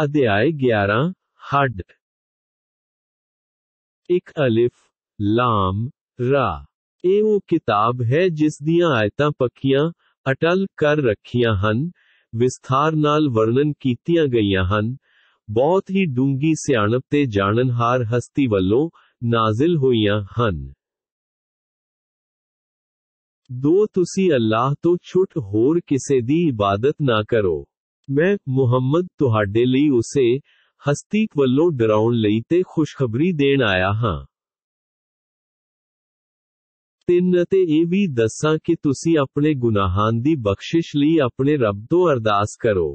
अध्याय ग्यारह हड एक अलिफ लाम रा एवो किताब है जिस दिया आयता पक्या अटल कर रखिया हन विस्थार नाल वर्णन कीतिया गई हन बहुत ही डूंगी सियाणप ते हार हस्ती वलो नाजिल होईया हन दो तुसी अल्लाह तो छुट होर किसे दी इबादत ना करो मैं मुहम्मद तुहाडे लिए उसे हस्तीक वालों डराउन लई ते खुशखबरी देन आया हां तीन ते ए भी दसा कि तुसी अपने गुनाहान दी बख्शिश ली अपने रब तो अरदास करो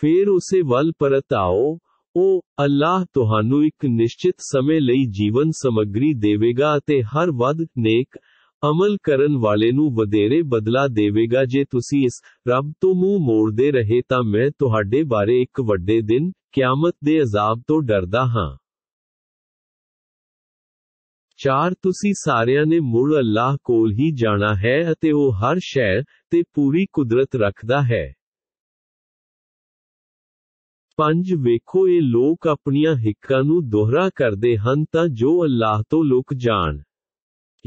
फिर उसे वल परत आओ ओ अल्लाह तुहानू एक निश्चित समय लई जीवन समग्री देवेगा ते हर वद नेक અમલ કરન વાલે નું વધરે બદલા દેવેગા જે તુસી ઇસ રબ તુ મુ મોરદે રહે તા મેં તોહડે બારે એક વડદે દિન ક્યાંમત દે અઝાબ તો ડરદા હા ચાર તુસી સારેયાને મુલ અલ્લાહ કોલ હી જાના હૈ હતે ઓ હર શહેર તે પૂરી કુદ્રત રખદા હૈ પાંચ વેખો એ લોક અપનિયા હિક્કા નુ દોહરા કરદે હન તા જો અલ્લાહ તો લોક જાન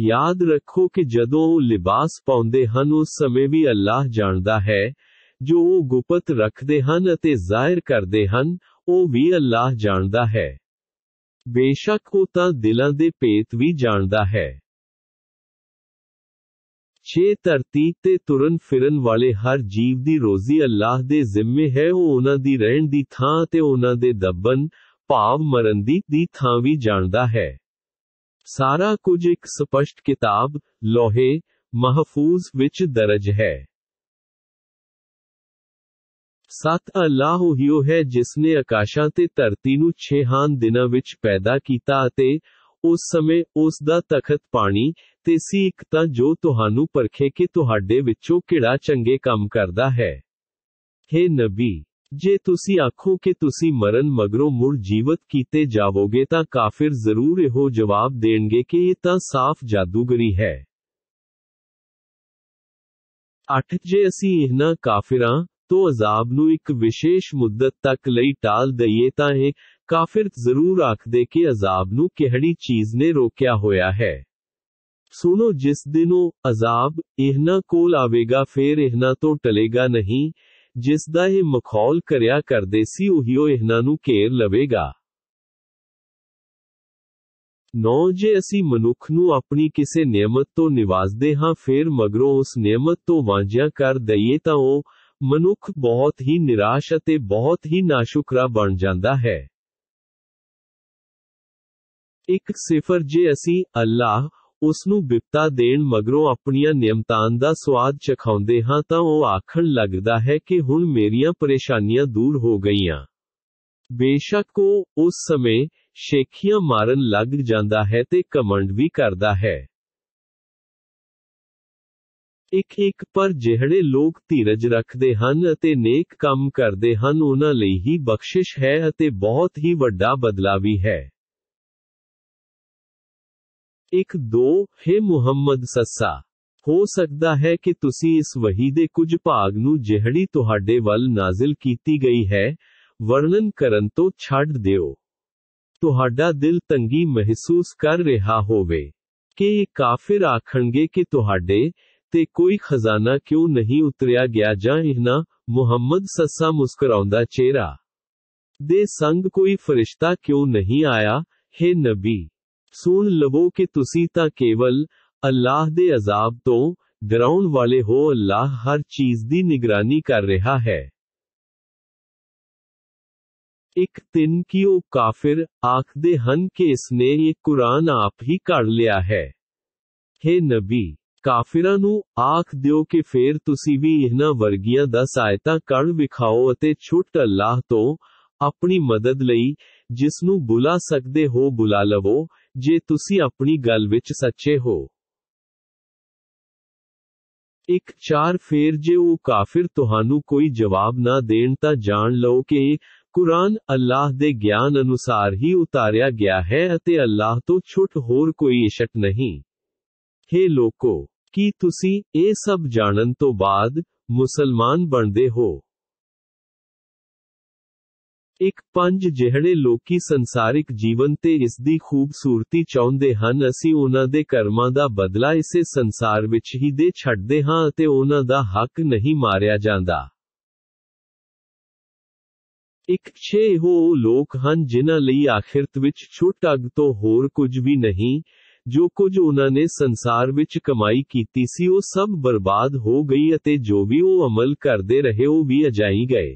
याद रखो कि जो लिबास पाते हैं उस समय भी अल्लाह जानता है जो ओ गुपत रखदे हन जाहिर करते हैं ओ भी अल्लाह जानदा है बेशक ओ ता दिलां दे भेत भी जानदा है छे धरती तुरन फिरन वाले हर जीव की रोजी अल्लाह के जिम्मे है ओ उना रहन दी थां ते दबन भाव मरण दी दी थां भी जानदा है सारा कुछ एक स्पष्ट किताब लोहे महफूज विच दर्ज है सत अल्लाह उहियो है जिसने आकाशा ते धरती नु छेहान दिन विच पैदा कीता ते उस समय उस दा तखत पानी ते सी इक ता जो तुहानू परखे के तुहाडे विचो केड़ा चंगे काम करदा है हे नबी जे तुसी आखो के तुसी मरण मगरों मुड़ जीवत कीते जावोगे ता काफिर जरूर एहो जवाब देंगे के ये ता साफ जादूगरी है अठ जे असी इना काफिरा तो अजाब नु एक विशेष मुद्दत तक लई टाल दईए ता है काफिर जरूर आख दे के अजाब नु केहड़ी चीज ने रोकया होया है सुनो जिस दिनो अजाब इहना कोल आवेगा फिर इहना तो टलेगा नहीं जिसदा ये मखौल करया करदे सी उहियो इहना ਨੂੰ ਘੇਰ ਲਵੇਗਾ ਨੌ ਜੇ ਅਸੀਂ ਮਨੁੱਖ ਨੂੰ ਆਪਣੀ ਕਿਸੇ ਨਿਯਮਤ ਤੋਂ ਨਿਵਾਜ਼ਦੇ ਹਾਂ ਫਿਰ ਮਗਰੋਂ ਉਸ ਨਿਯਮਤ ਤੋਂ ਵਾਂਝਿਆ ਕਰ ਦਈਏ ਤਾਂ ਉਹ ਮਨੁੱਖ ਬਹੁਤ ਹੀ ਨਿਰਾਸ਼ ਅਤੇ ਬਹੁਤ ਹੀ ਨਾਸ਼ੁਕਰਾ ਬਣ ਜਾਂਦਾ ਹੈ ਇੱਕ ਸਿਫਰ ਜੇ ਅਸੀਂ ਅੱਲਾਹ ਉਸ ਨੂੰ ਬਿਪਤਾ ਦੇਣ ਮਗਰੋਂ ਆਪਣੀਆਂ ਨਿਯਮਤਾਨ ਦਾ ਸਵਾਦ ਚਖਾਉਂਦੇ ਹਾਂ ਤਾਂ ਉਹ ਆਖਣ ਲੱਗਦਾ ਹੈ ਕਿ ਹੁਣ ਮੇਰੀਆਂ ਪਰੇਸ਼ਾਨੀਆਂ ਦੂਰ ਹੋ ਗਈਆਂ ਬੇਸ਼ੱਕ ਉਹ ਉਸ ਸਮੇਂ ਸ਼ੇਖੀਆਂ ਮਾਰਨ ਲੱਗ ਜਾਂਦਾ ਹੈ ਤੇ ਕਮੰਡ ਵੀ ਕਰਦਾ ਹੈ ਇੱਕ ਇੱਕ ਪਰ ਜਿਹੜੇ ਲੋਕ ਧੀਰਜ ਰੱਖਦੇ ਹਨ ਅਤੇ ਨੇਕ ਕੰਮ ਕਰਦੇ ਹਨ ਉਹਨਾਂ ਲਈ ਹੀ ਬਖਸ਼ਿਸ਼ ਹੈ ਅਤੇ ਬਹੁਤ ਹੀ ਵੱਡਾ ਬਦਲਾ ਵੀ ਹੈ एक दो हे मुहम्मद सस्सा हो सकता है कि तुसी इस वही दे कुछ भाग नु जेहड़ी तुहाडे नाजिल कीती गई है वर्णन करन तो छड़ दियो दिल तंगी महसूस कर रहा हो के काफिर आखणगे कि तुहाडे ते कोई खजाना क्यों नहीं उतरिया गया जा मुहम्मद सस्सा मुस्कुराउंदा चेहरा दे संग कोई फरिश्ता क्यों नहीं आया हे नबी सुन लवो के तुसी केवल अल्लाह दे अजाब तो ग्राउंड वाले हो अल्लाह हर चीज दी निगरानी कर रहा है एक तिन की ओ काफिर आखदे हन के इसने ये कुरान आप ही कर लिया है हे नबी काफिरा आख दियो के फेर तुसी भी इहना वर्गिया दा सहायता कर विखाओ अते अल्लाह तो अपनी मदद लाई ਜਿਸ ਨੂੰ ਬੁਲਾ ਸਕਦੇ ਹੋ ਬੁਲਾ ਲਵੋ ਜੇ ਤੁਸੀਂ ਆਪਣੀ ਗੱਲ ਵਿੱਚ ਸੱਚੇ ਹੋ ਇੱਕ ਚਾਰ ਫੇਰ ਜੇ ਉਹ ਕਾਫਿਰ ਤੁਹਾਨੂੰ ਕੋਈ ਜਵਾਬ ਨਾ ਦੇਣ ਤਾਂ ਜਾਣ ਲਓ ਕਿ ਕੁਰਾਨ ਅੱਲਾਹ ਦੇ ਗਿਆਨ ਅਨੁਸਾਰ ਹੀ ਉਤਾਰਿਆ ਗਿਆ ਹੈ ਅਤੇ ਅੱਲਾਹ ਤੋਂ ਛੁੱਟ ਹੋਰ ਕੋਈ ਇਸ਼ਕ ਨਹੀਂ हे ਲੋਕੋ ਕੀ ਤੁਸੀਂ ਇਹ ਸਭ ਜਾਣਨ ਤੋਂ ਬਾਅਦ ਮੁਸਲਮਾਨ ਬਣਦੇ ਹੋ एक पंज जिहड़े लोकी संसारिक जीवन ते इस दी खूबसूरती चाहते हैं असी उना दे कर्मा दा बदला इसे संसार विच ही दे छड़दे हां ते उना दा हक नहीं मारिया जांदा एक छे हो लोक हन जिन्हां लई आखिरत विच छुट अग तो होर कुछ भी नहीं जो कुछ उन्होंने संसार विच कमाई की सी ओ सब बर्बाद हो गई अते जो भी ओ अमल करदे रहे ओ भी अजाई गए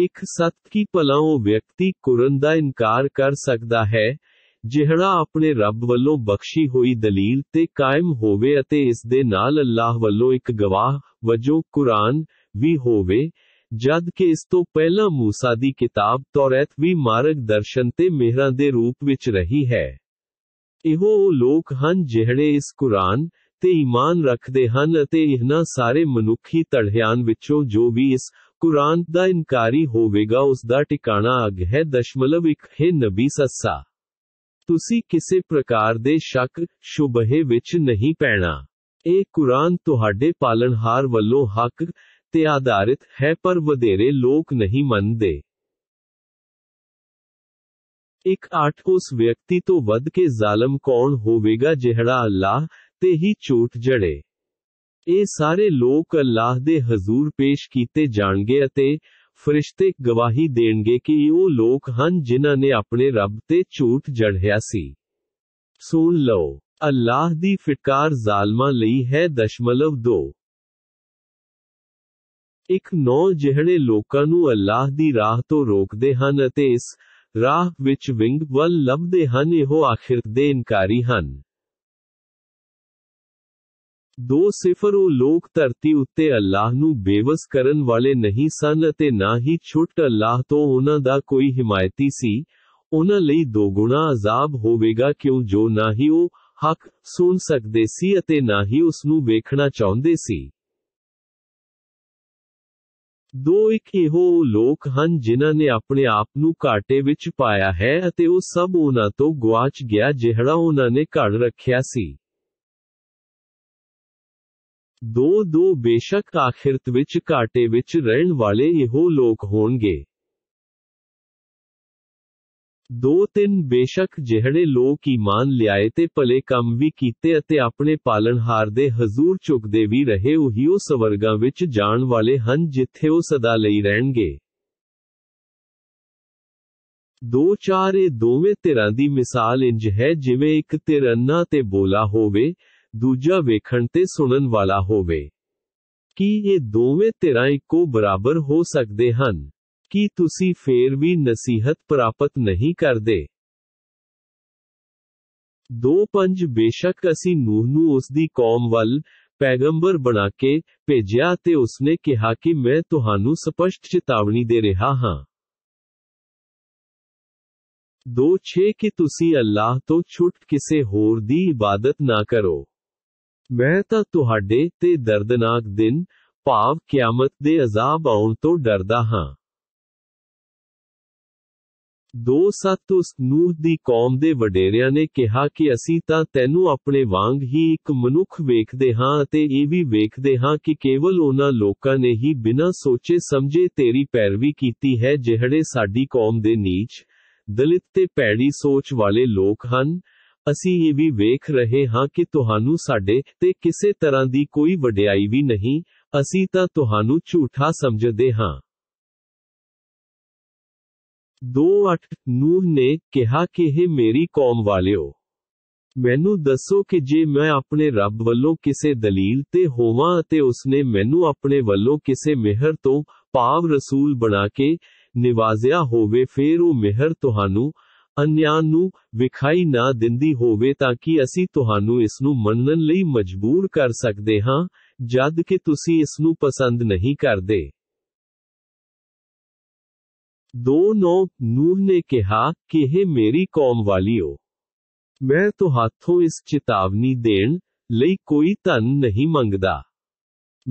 एक सत की भला व्यक्ति कुरन का इनकार कर सकता है जेहड़ा अपने रब वालों बख्शी हुई दलील ते कायम होवे अते इस दे नाल अल्लाह वालों एक गवाह वजो कुरान भी होवे जद के इस तो पहला मूसा दी किताब तौरैत भी मार्ग दर्शन ते मेहरा दे रूप विच रही है इहो लोग हन जेहड़े इस कुरान ते ईमान रखदे हन अते सारे मनुखी तढ़ियान विचो जो भी इस कुरान दा इनकारी होवेगा उस दा अग है दशमलव एक है नबी सस्सा तुसी किसे प्रकार दे शक शुबहे विच नहीं पैना ए कुरान तुहाडे पालनहार वलो हक ते आधारित है पर वधेरे लोक नहीं मन दे एक आठ उस व्यक्ति तो वध के जालम कौन होवेगा जेहड़ा अल्लाह ते ही चोट जड़े ए सारे लोग अल्लाह दे हजूर पेश कीते जानगे अते फरिश्ते गवाही देंगे कि ओ लोग हन जिन्हां अपने रब ते झूठ जड़िया सी सुन लो अल्लाह दी फिटकार जालमा लई है दशमलव दो एक नौ जिहड़े लोगों नु अल्लाह दी राह तो रोकदे हैं अते इस राह विच विंग वल लभदे हन एहो आखिर दे इनकारी हन ਦੋ ਸਿਫਰ ਉਹ ਲੋਕ ਧਰਤੀ ਉੱਤੇ ਅੱਲਾਹ ਨੂੰ ਬੇਵਸ ਕਰਨ ਵਾਲੇ ਨਹੀਂ ਸਨ ਅਤੇ ਨਾ ਹੀ ਛੁੱਟ ਅੱਲਾਹ ਤੋਂ ਉਹਨਾਂ ਦਾ ਕੋਈ ਹਮਾਇਤੀ ਸੀ ਉਹਨਾਂ ਲਈ ਦੋਗੁਣਾ ਅਜ਼ਾਬ ਹੋਵੇਗਾ ਕਿਉਂ ਜੋ ਨਾ ਹੀ ਉਹ ਹੱਕ ਸੁਣ ਸਕਦੇ ਸੀ ਅਤੇ ਨਾ ਹੀ ਉਸ ਨੂੰ ਵੇਖਣਾ ਚਾਹੁੰਦੇ ਸੀ ਦੋ ਇੱਕ ਇਹੋ ਲੋਕ ਹਨ ਜਿਨ੍ਹਾਂ ਨੇ ਆਪਣੇ ਆਪ ਨੂੰ ਘਾਟੇ ਵਿੱਚ ਪਾਇਆ ਹੈ ਅਤੇ ਉਹ ਸਭ ਉਹਨਾਂ ਤੋਂ ਗਵਾਚ ਗਿਆ ਜਿਹੜਾ ਉਹਨਾਂ ਨੇ ਘੜ ਰੱਖਿਆ ਸੀ दो दो बेशक आखिरत विच काटे विच रहण वाले इहो लोक होंगे दो तीन बेशक ਜਿਹੜੇ ਲੋਕ ਈਮਾਨ ਲਿਆਏ ਤੇ ਭਲੇ ਕੰਮ ਵੀ ਕੀਤੇ ਅਤੇ ਆਪਣੇ ਪਾਲਣਹਾਰ ਦੇ ਹਜ਼ੂਰ ਝੁਕਦੇ ਵੀ ਰਹੇ ਉਹੀਓ ਸਵਰਗਾਂ ਵਿੱਚ ਜਾਣ ਵਾਲੇ ਹਨ ਜਿੱਥੇ ਉਹ ਸਦਾ ਲਈ ਰਹਿਣਗੇ ਦੋ ਚਾਰ ਇਹ ਦੋਵੇਂ ਧਿਰਾਂ ਦੀ ਮਿਸਾਲ ਇੰਜ ਹੈ ਜਿਵੇਂ ਇੱਕ ਧਿਰ ਅੰਨਾ ਤੇ ਬੋਲਾ ਹੋਵੇ ਦੂਜਾ ਵੇਖਣ ਤੇ ਸੁਣਨ ਵਾਲਾ ਹੋਵੇ ਕੀ ਇਹ ਦੋਵੇਂ ਧਿਰਾਂ ਇੱਕੋ ਬਰਾਬਰ ਹੋ ਸਕਦੇ ਹਨ ਕੀ ਤੁਸੀਂ ਫੇਰ ਵੀ ਨਸੀਹਤ ਪ੍ਰਾਪਤ ਨਹੀਂ ਕਰਦੇ दो पंज बेशक असी नूह नु उसकी कौम वाल पैगंबर बना के भेजा ते उसने कहा कि मैं ਤੁਹਾਨੂੰ ਸਪਸ਼ਟ ਚੇਤਾਵਨੀ ਦੇ ਰਿਹਾ ਹਾਂ 2:6 ਕਿ ਤੁਸੀਂ ਅੱਲਾਹ ਤੋਂ ਛੁੱਟ ਕਿਸੇ ਹੋਰ ਦੀ ਇਬਾਦਤ ਨਾ ਕਰੋ ਮੈਂ ਤਾਂ ਤੁਹਾਡੇ ਤੇ ਦਰਦਨਾਕ ਦਿਨ ਭਾਵ ਕਿਆਮਤ ਦੇ ਅਜ਼ਾਬ ਆਉਣ ਤੋਂ ਡਰਦਾ ਹਾਂ 2:7 ਉਸ ਨੂਹ ਦੀ ਕੌਮ ਦੇ ਵਡੇਰਿਆਂ ਨੇ ਕਿਹਾ ਕਿ ਅਸੀਂ ਤਾਂ ਤੈਨੂੰ ਆਪਣੇ ਵਾਂਗ ਹੀ ਇੱਕ ਮਨੁੱਖ ਵੇਖਦੇ ਹਾਂ ਅਤੇ ਇਹ ਵੀ ਵੇਖਦੇ ਹਾਂ ਕਿ ਕੇਵਲ ਉਹਨਾਂ ਲੋਕਾਂ ਨੇ ਹੀ ਬਿਨਾਂ ਸੋਚੇ ਸਮਝੇ ਤੇਰੀ ਪੈਰਵੀ ਕੀਤੀ ਹੈ ਜਿਹੜੇ ਸਾਡੀ ਕੌਮ ਦੇ ਨੀਚ ਦਲਿਤ ਤੇ ਪੈੜੀ ਸੋਚ ਵਾਲੇ ਲੋਕ ਹਨ ਅਸੀਂ ਇਹ ਵੀ ਵੇਖ ਰਹੇ ਹਾਂ ਕਿ ਤੁਹਾਨੂੰ ਸਾਡੇ ਤੇ ਕਿਸੇ ਤਰ੍ਹਾਂ ਦੀ ਕੋਈ ਵਡਿਆਈ ਵੀ ਨਹੀਂ ਅਸੀਂ ਤਾਂ ਤੁਹਾਨੂੰ ਝੂਠਾ ਸਮਝਦੇ ਹਾਂ 28 ਨੂਹ ਨੇ ਕਿਹਾ ਕਿ ਇਹ ਮੇਰੀ ਕੌਮ ਵਾਲਿਓ ਮੈਨੂੰ ਦੱਸੋ ਕਿ ਜੇ ਮੈਂ ਆਪਣੇ ਰੱਬ ਵੱਲੋਂ ਕਿਸੇ ਦਲੀਲ ਤੇ ਹੋਵਾਂ ਅਤੇ ਉਸਨੇ ਮੈਨੂੰ ਆਪਣੇ ਵੱਲੋਂ ਕਿਸੇ ਮਿਹਰ ਤੋਂ ਭਾਵ ਰਸੂਲ ਬਣਾ ਕੇ ਨਿਵਾਜ਼ਿਆ ਹੋਵੇ ਫੇਰ ਉਹ ਮਿਹਰ ਤੁਹਾਨੂੰ અન્યાણ નુ દેખાઈ ના દિનદી હોવે તાકી અસી તુહાનું ઇસ નુ મનન લઈ મજબૂર કર શકદે હા જદ કે તુસી ઇસ નુ પસંદ નહીં કરદે દો નો નુહને કેહા કે હે મેરી કોમ વાલિયો મે તુ હાથો ઇસ ચેતાવણી દેણ લઈ કોઈ તન નહીં માંગદા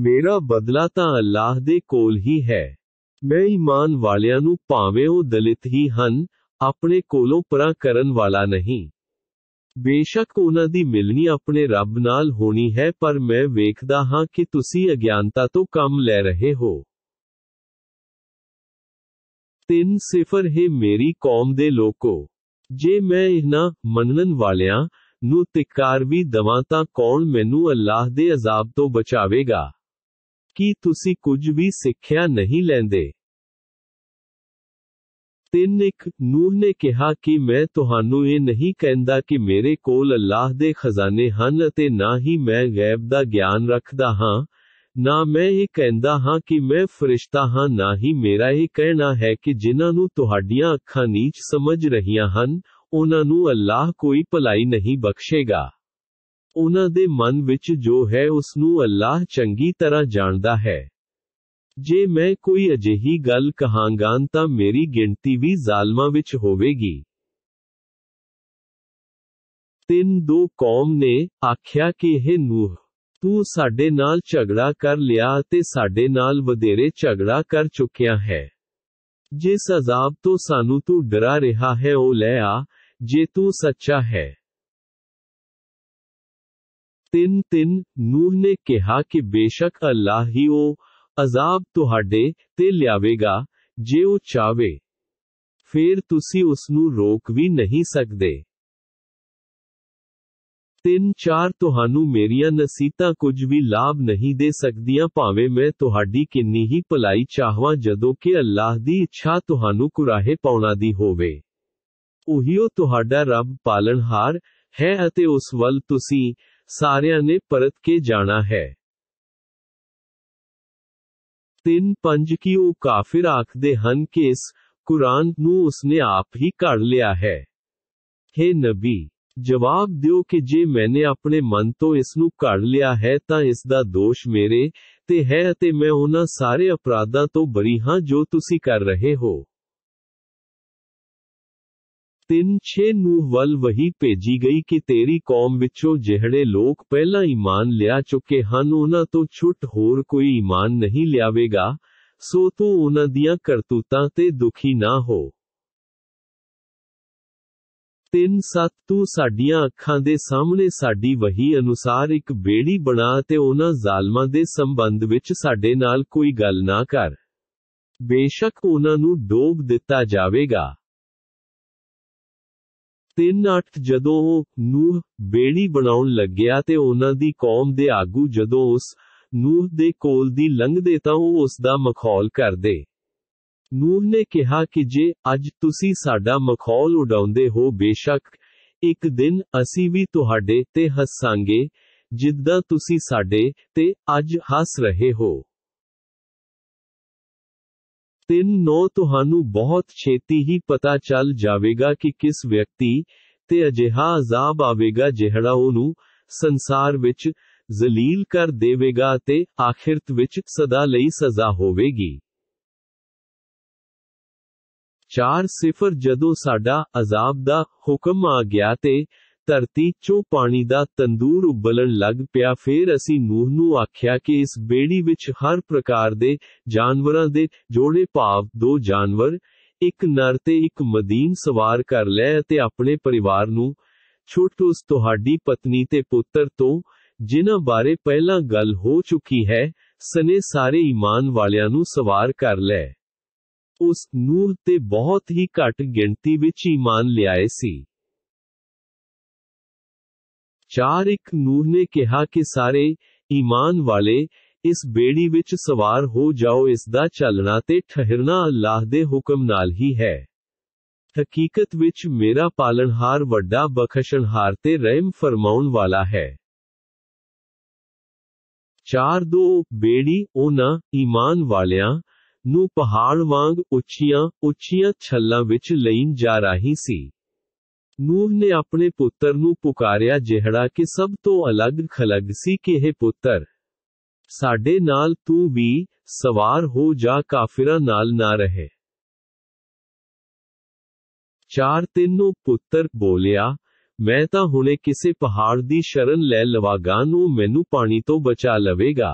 મેરા બદલા તા અલ્લાહ દે કોલ હી હે મે ઈમાન વાલિયા નુ પાવે ઓ દલિત હી હન अपने कोलो परा करन वाला नहीं बेशक उन्हों की मिलनी अपने रब नाल होनी है पर मैं वेखदा हाँ कि तुसी अग्ञानता तो कम ले रहे हो तीन सिफर है मेरी कौम दे लोको जे मैं इन्हों मनन वालिया तिकार भी दवा ता कौन मैनू अल्लाह के अजाब तो बचावेगा कि तुसी कुछ भी सिख्या नहीं लेंदे તેન લખ નુહને કહા કે મે તુહાનો એ નહીં કેંદા કે મેરે કોલ અલ્લાહ دے ખજાને હન تے નાહી મે ગાયબ دا જ્ઞાન રખદા હા ના મે એ કેંદા હા કે મે ફરિશ્તા હા નાહી મેરા એ کہنا હે કે जिના નુ તુહાડیاں અખા નીચ સમજ રહીયા હન ઉના નુ અલ્લાહ કોઈ ભલાઈ નહીં બક્ષેગા ઉના دے મન وچ જો હે ઉસ નુ અલ્લાહ ચંગી તરહ જાણદા હે जे मैं कोई अजि गल कह मेरी गिनती भी जालमा होगी तीन दो कौम ने आख्या कि हे नूह तू साडे झगड़ा कर लिया साडे वधेरे झगड़ा कर चुकया है जिस अजाब तो सानू तू डरा रहा है ओ ले आ जे तू सच्चा है तीन तीन नूह ने कहा कि बेशक अल्लाह ही ओ अजाब तुहाडे ते लियावेगा जे ओ चावे फेर तुसी उसनु रोक भी नहीं सकदे तीन चार तुहानू मेरिया नसीता कुछ भी लाभ नहीं दे सकदिया पावे मैं तुहाडी किन्नी ही भलाई चाहवा जदों के अल्लाह दी इच्छा तुहानू कुराहे पौना दी होवे ओहियो तुहाडा रब पालनहार है अते उस वल तुसी सारिया ने परत के जाना है तीन पंज की ओ काफिर आखदे हन के इस कुरान नु उसने आप ही कर लिया है हे नबी जवाब दियो कि जे मैंने अपने मन तो इस नु कर लिया है ता इस दोष मेरे ते है ते मैं ओना सारे अपराधा तो बरी हां जो तुसी कर रहे हो तीन छे नल वही भेजी गई कि तेरी कौम विचो जेहड़े लोग पहला ईमान लिया चुके हैं उन्होंने तो छुट होर कोई ईमान नहीं लियावेगा सो तो उन्होंने दरतूतों दुखी ना हो तीन सत तू साडिया अखा दे सामने साड़ी वही अनुसार एक बेड़ी बना ते उन्हों जालमा दे संबंध विच साडे नाल कोई गल ना कर बेशक उन्हों डोब दिता जाएगा तीन अठ जदो नूह बेड़ी बनाउन लग्या कौम दे आगू जदो उस नूह दे कोल दी लंघ देता ओ मखौल कर दे नूह ने कहा कि जे अज ती सा मखौल उडाउंदे हो बेशक एक दिन असी भी तुहाडे ते हसांगे जिद्दा तुसी साडे ते अज हस रहे हो दिन नौ तुहानु बहुत छेती ही पता चल जावेगा कि किस व्यक्ति ते अजिहा अजाब आवेगा जेहड़ा ओनू संसार विच जलील कर देवेगा ते आखिरत विच सदा लई सजा होवेगी चार सिफर जदो साडा अजाब दा हुक्म आ गया ते धरती चो पानी का तंदूर उबलन लग पिया फिर असि नूह आख्या के इस बेड़ी विच हर प्रकार दे जानवर दे जोड़े भाव दो जानवर एक नर ते एक मदीन सवार कर लै अपने परिवार नू छुट उस तुहाडी पत्नी ते पुत्र तो जिन्हों बारे पहला गल हो चुकी है सने सारे ईमान वालिया नू सवार कर लै उस नूर ते बहुत ही घट गिनती ईमान लियाए सी ਚਾਰ ਇੱਕ ਨੂਹ ਨੇ ਕਿਹਾ ਕਿ ਸਾਰੇ ਈਮਾਨ ਵਾਲੇ ਇਸ ਬੇੜੀ ਵਿੱਚ ਸਵਾਰ ਹੋ ਜਾਓ ਇਸ ਦਾ ਚੱਲਣਾ ਤੇ ਠਹਿਰਨਾ ਅੱਲਾਹ ਦੇ ਹੁਕਮ ਨਾਲ ਹੀ ਹੈ ਹਕੀਕਤ ਵਿੱਚ ਮੇਰਾ ਪਾਲਣਹਾਰ ਵੱਡਾ ਬਖਸ਼ਣਹਾਰ ਤੇ ਰਹਿਮ ਫਰਮਾਉਣ ਵਾਲਾ ਹੈ 4:2 ਬੇੜੀ ਉਹਨਾਂ ਈਮਾਨ ਵਾਲਿਆਂ ਨੂੰ ਪਹਾੜ ਵਾਂਗ ਉੱਚੀਆਂ ਉੱਚੀਆਂ ਛੱਲਾਂ ਵਿੱਚ ਲੈਣ ਜਾ ਰਹੀ ਸੀ नूह ने अपने पुत्र नु पुकारिया जेहड़ा के सब तो अलग खलग सी के हे पुत्र साडे नाल तू भी सवार हो जा काफिरा नाल ना रहे चार तीनो पुत्र बोलिया मैं ता हुने किसे पहाड़ दी शरण ले लवागा नु मेनू पानी तो बचा लवेगा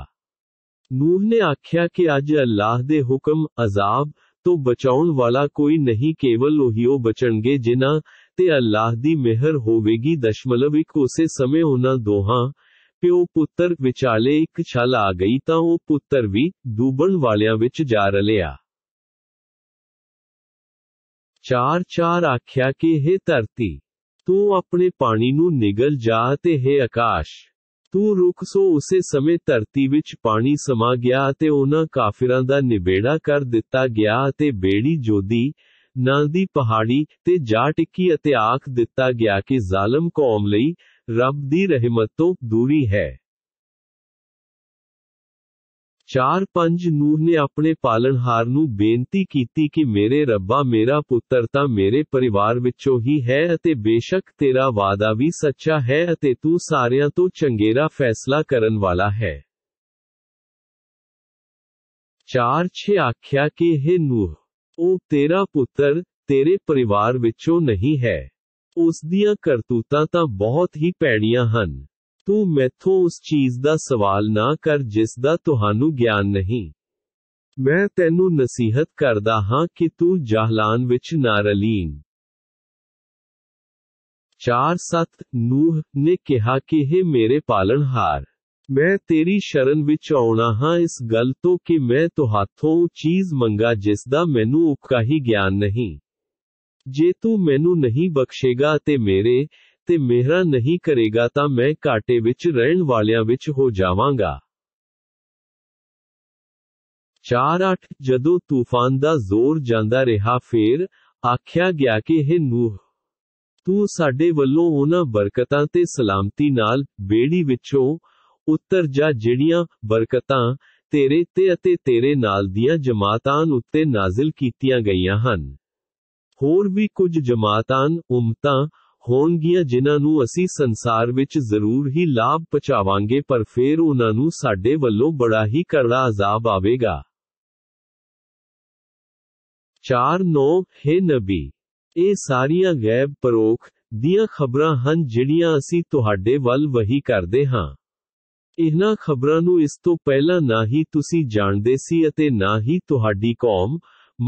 नूह ने आख्या कि आज अल्लाह दे हुक्म अजाब तो बचाउन वाला कोई नहीं केवल ओहीओ बचणगे जिना ਤੇ ਅੱਲਾਹ ਦੀ ਮਿਹਰ ਹੋਵੇਗੀ ਦਸ਼ਮਲਵ ਇੱਕ ਉਸੇ ਸਮੇਂ ਉਹਨਾਂ ਦੋਹਾਂ ਪਿਓ ਪੁੱਤਰ ਵਿਚਾਲੇ ਇੱਕ ਛਲ ਆ ਗਈ ਤਾਂ ਉਹ ਪੁੱਤਰ ਵੀ ਡੂਬਣ ਵਾਲਿਆਂ ਵਿੱਚ ਜਾ ਰਲਿਆ ਚਾਰ ਚਾਰ ਆਖਿਆ ਕਿ हे ਧਰਤੀ ਤੂੰ ਆਪਣੇ ਪਾਣੀ ਨੂੰ ਨਿਗਲ ਜਾ ਤੇ हे ਆਕਾਸ਼ ਤੂੰ ਰੁਕ ਸੋ ਉਸੇ ਸਮੇਂ ਧਰਤੀ ਵਿੱਚ ਪਾਣੀ ਸਮਾ ਗਿਆ ਤੇ ਉਹਨਾਂ ਕਾਫਰਾਂ ਦਾ ਨਿਬੇੜਾ ਕਰ ਦਿੱਤਾ ਗਿਆ ਤੇ ਬੇੜੀ ਜੋਦੀ ਨਾਲ ਦੀ ਪਹਾੜੀ ਤੇ ਜਾ ਟਿੱਕੀ ਅਤੇ ਆਖ ਦਿੱਤਾ ਗਿਆ ਕਿ ਜ਼ਾਲਮ ਕੌਮ ਲਈ ਰੱਬ ਦੀ ਰਹਿਮਤ ਤੋਂ ਦੂਰੀ ਹੈ 4-5 ਨੂਰ ਨੇ ਆਪਣੇ ਪਾਲਣਹਾਰ ਨੂੰ ਬੇਨਤੀ ਕੀਤੀ ਕਿ ਮੇਰੇ ਰੱਬਾ ਮੇਰਾ ਪੁੱਤਰ ਤਾਂ ਮੇਰੇ ਪਰਿਵਾਰ ਵਿੱਚੋਂ ਹੀ ਹੈ ਅਤੇ ਬੇਸ਼ੱਕ ਤੇਰਾ ਵਾਅਦਾ ਵੀ ਸੱਚਾ ਹੈ ਅਤੇ ਤੂੰ ਸਾਰਿਆਂ ਤੋਂ ਚੰਗੇਰਾ ਫੈਸਲਾ ਕਰਨ ਵਾਲਾ ਹੈ 4-6 ਆਖਿਆ ਕਿ ਹੈ ਨੂਹ ਉਹ ਤੇਰਾ ਪੁੱਤਰ ਤੇਰੇ ਪਰਿਵਾਰ ਵਿੱਚੋਂ ਨਹੀਂ ਹੈ ਉਸ ਦੀਆਂ ਕਰਤੂਤਾਂ ਤਾਂ ਬਹੁਤ ਹੀ ਪੈੜੀਆਂ ਹਨ ਤੂੰ ਮੈਥੋਂ ਉਸ ਚੀਜ਼ ਦਾ ਸਵਾਲ ਨਾ ਕਰ ਜਿਸ ਦਾ ਤੁਹਾਨੂੰ ਗਿਆਨ ਨਹੀਂ ਮੈਂ ਤੈਨੂੰ ਨਸੀਹਤ ਕਰਦਾ ਹਾਂ ਕਿ ਤੂੰ ਜਹਲਾਨ ਵਿੱਚ ਨਾ ਰਲੀਨ 4 7 ਨੂਹ ਨੇ ਕਿਹਾ ਕਿ हे मेरे पालनहार मैं तेरी ਸ਼ਰਨ ਵਿੱਚ ਆਉਣਾ ਹਾਂ ਇਸ ਗੱਲ ਤੋਂ ਕਿ ਮੈਂ ਤੁਹਾਥੋਂ ਉਹ ਚੀਜ਼ ਮੰਗਾ ਜਿਸ ਦਾ ਮੈਨੂੰ ਉਪਕਾਹੀ ਗਿਆਨ ਨਹੀਂ ਜੇ ਤੂੰ ਮੈਨੂੰ ਨਹੀਂ ਬਖਸ਼ੇਗਾ ਤੇ ਮੇਰੇ ਤੇ ਮਿਹਰਾ ਨਹੀਂ ਕਰੇਗਾ ਤਾਂ ਮੈਂ ਘਾਟੇ ਵਿੱਚ ਰਹਿਣ ਵਾਲਿਆਂ ਵਿੱਚ ਹੋ ਜਾਵਾਂਗਾ 4-8 ਜਦੋਂ ਤੂਫਾਨ ਦਾ ਜ਼ੋਰ ਜਾਂਦਾ ਰਿਹਾ ਫੇਰ ਆਖਿਆ ਗਿਆ ਕਿ ਹੈ ਨੂਹ ਤੂੰ ਸਾਡੇ ਵੱਲੋਂ ਉਹਨਾਂ ਬਰਕਤਾਂ ਤੇ ਸਲਾਮਤੀ ਨਾਲ ਬੇੜੀ ਵਿੱਚੋਂ उत्तर जा जेडियां बरकतां तेरे ते अते तेरे नाल दियां जमातान उत्ते नाजिल कीतियां गईयां हन होर भी कुछ जमातान उम्मतां होनगियां जिन्हां नू असी संसार विच जरूर ही लाभ पचावांगे पर फेर उन्हां नू साडे वल्लों बड़ा ही कड़ा अजाब आवेगा चार नौ हे नबी ए सारिया गैब परोख दिया खबर हन जिड़िया असी तुहाडे वल वही करदे हां ਇਹਨਾਂ ਖਬਰਾਂ ਨੂੰ ਇਸ ਤੋਂ ਪਹਿਲਾਂ ਨਾ ਹੀ ਤੁਸੀਂ ਜਾਣਦੇ ਸੀ ਅਤੇ ਨਾ ਹੀ ਤੁਹਾਡੀ ਕੌਮ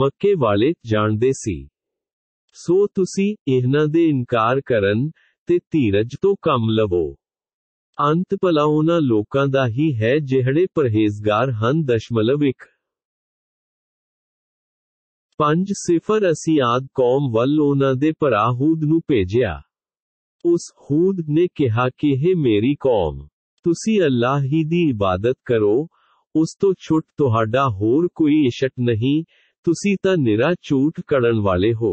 ਮੱਕੇ ਵਾਲੇ ਜਾਣਦੇ ਸੀ ਸੋ ਤੁਸੀਂ ਇਹਨਾਂ ਦੇ ਇਨਕਾਰ ਕਰਨ ਤੇ ਧੀਰਜ ਤੋਂ ਕੰਮ ਲਵੋ ਅੰਤ ਭਲਾ ਉਹਨਾਂ ਲੋਕਾਂ ਦਾ ਹੀ ਹੈ ਜਿਹੜੇ ਪਰਹੇਜ਼ਗਾਰ ਹਨ ਦਸ਼ਮਲਵ 1 ਪੰਜ ਸਿਫਰ ਅਸੀਂ ਆਦ ਕੌਮ ਵੱਲ ਉਹਨਾਂ ਦੇ ਭਰਾ ਹੂਦ ਨੂੰ ਭੇਜਿਆ ਉਸ ਹੂਦ ਨੇ ਕਿਹਾ ਕਿ हे ਮੇਰੀ ਕੌਮ तुसी अल्लाह ही दी इबादत करो उस तो छुट तुहाडा होर कोई इशट नहीं तुसी ता निरा चूट करण वाले हो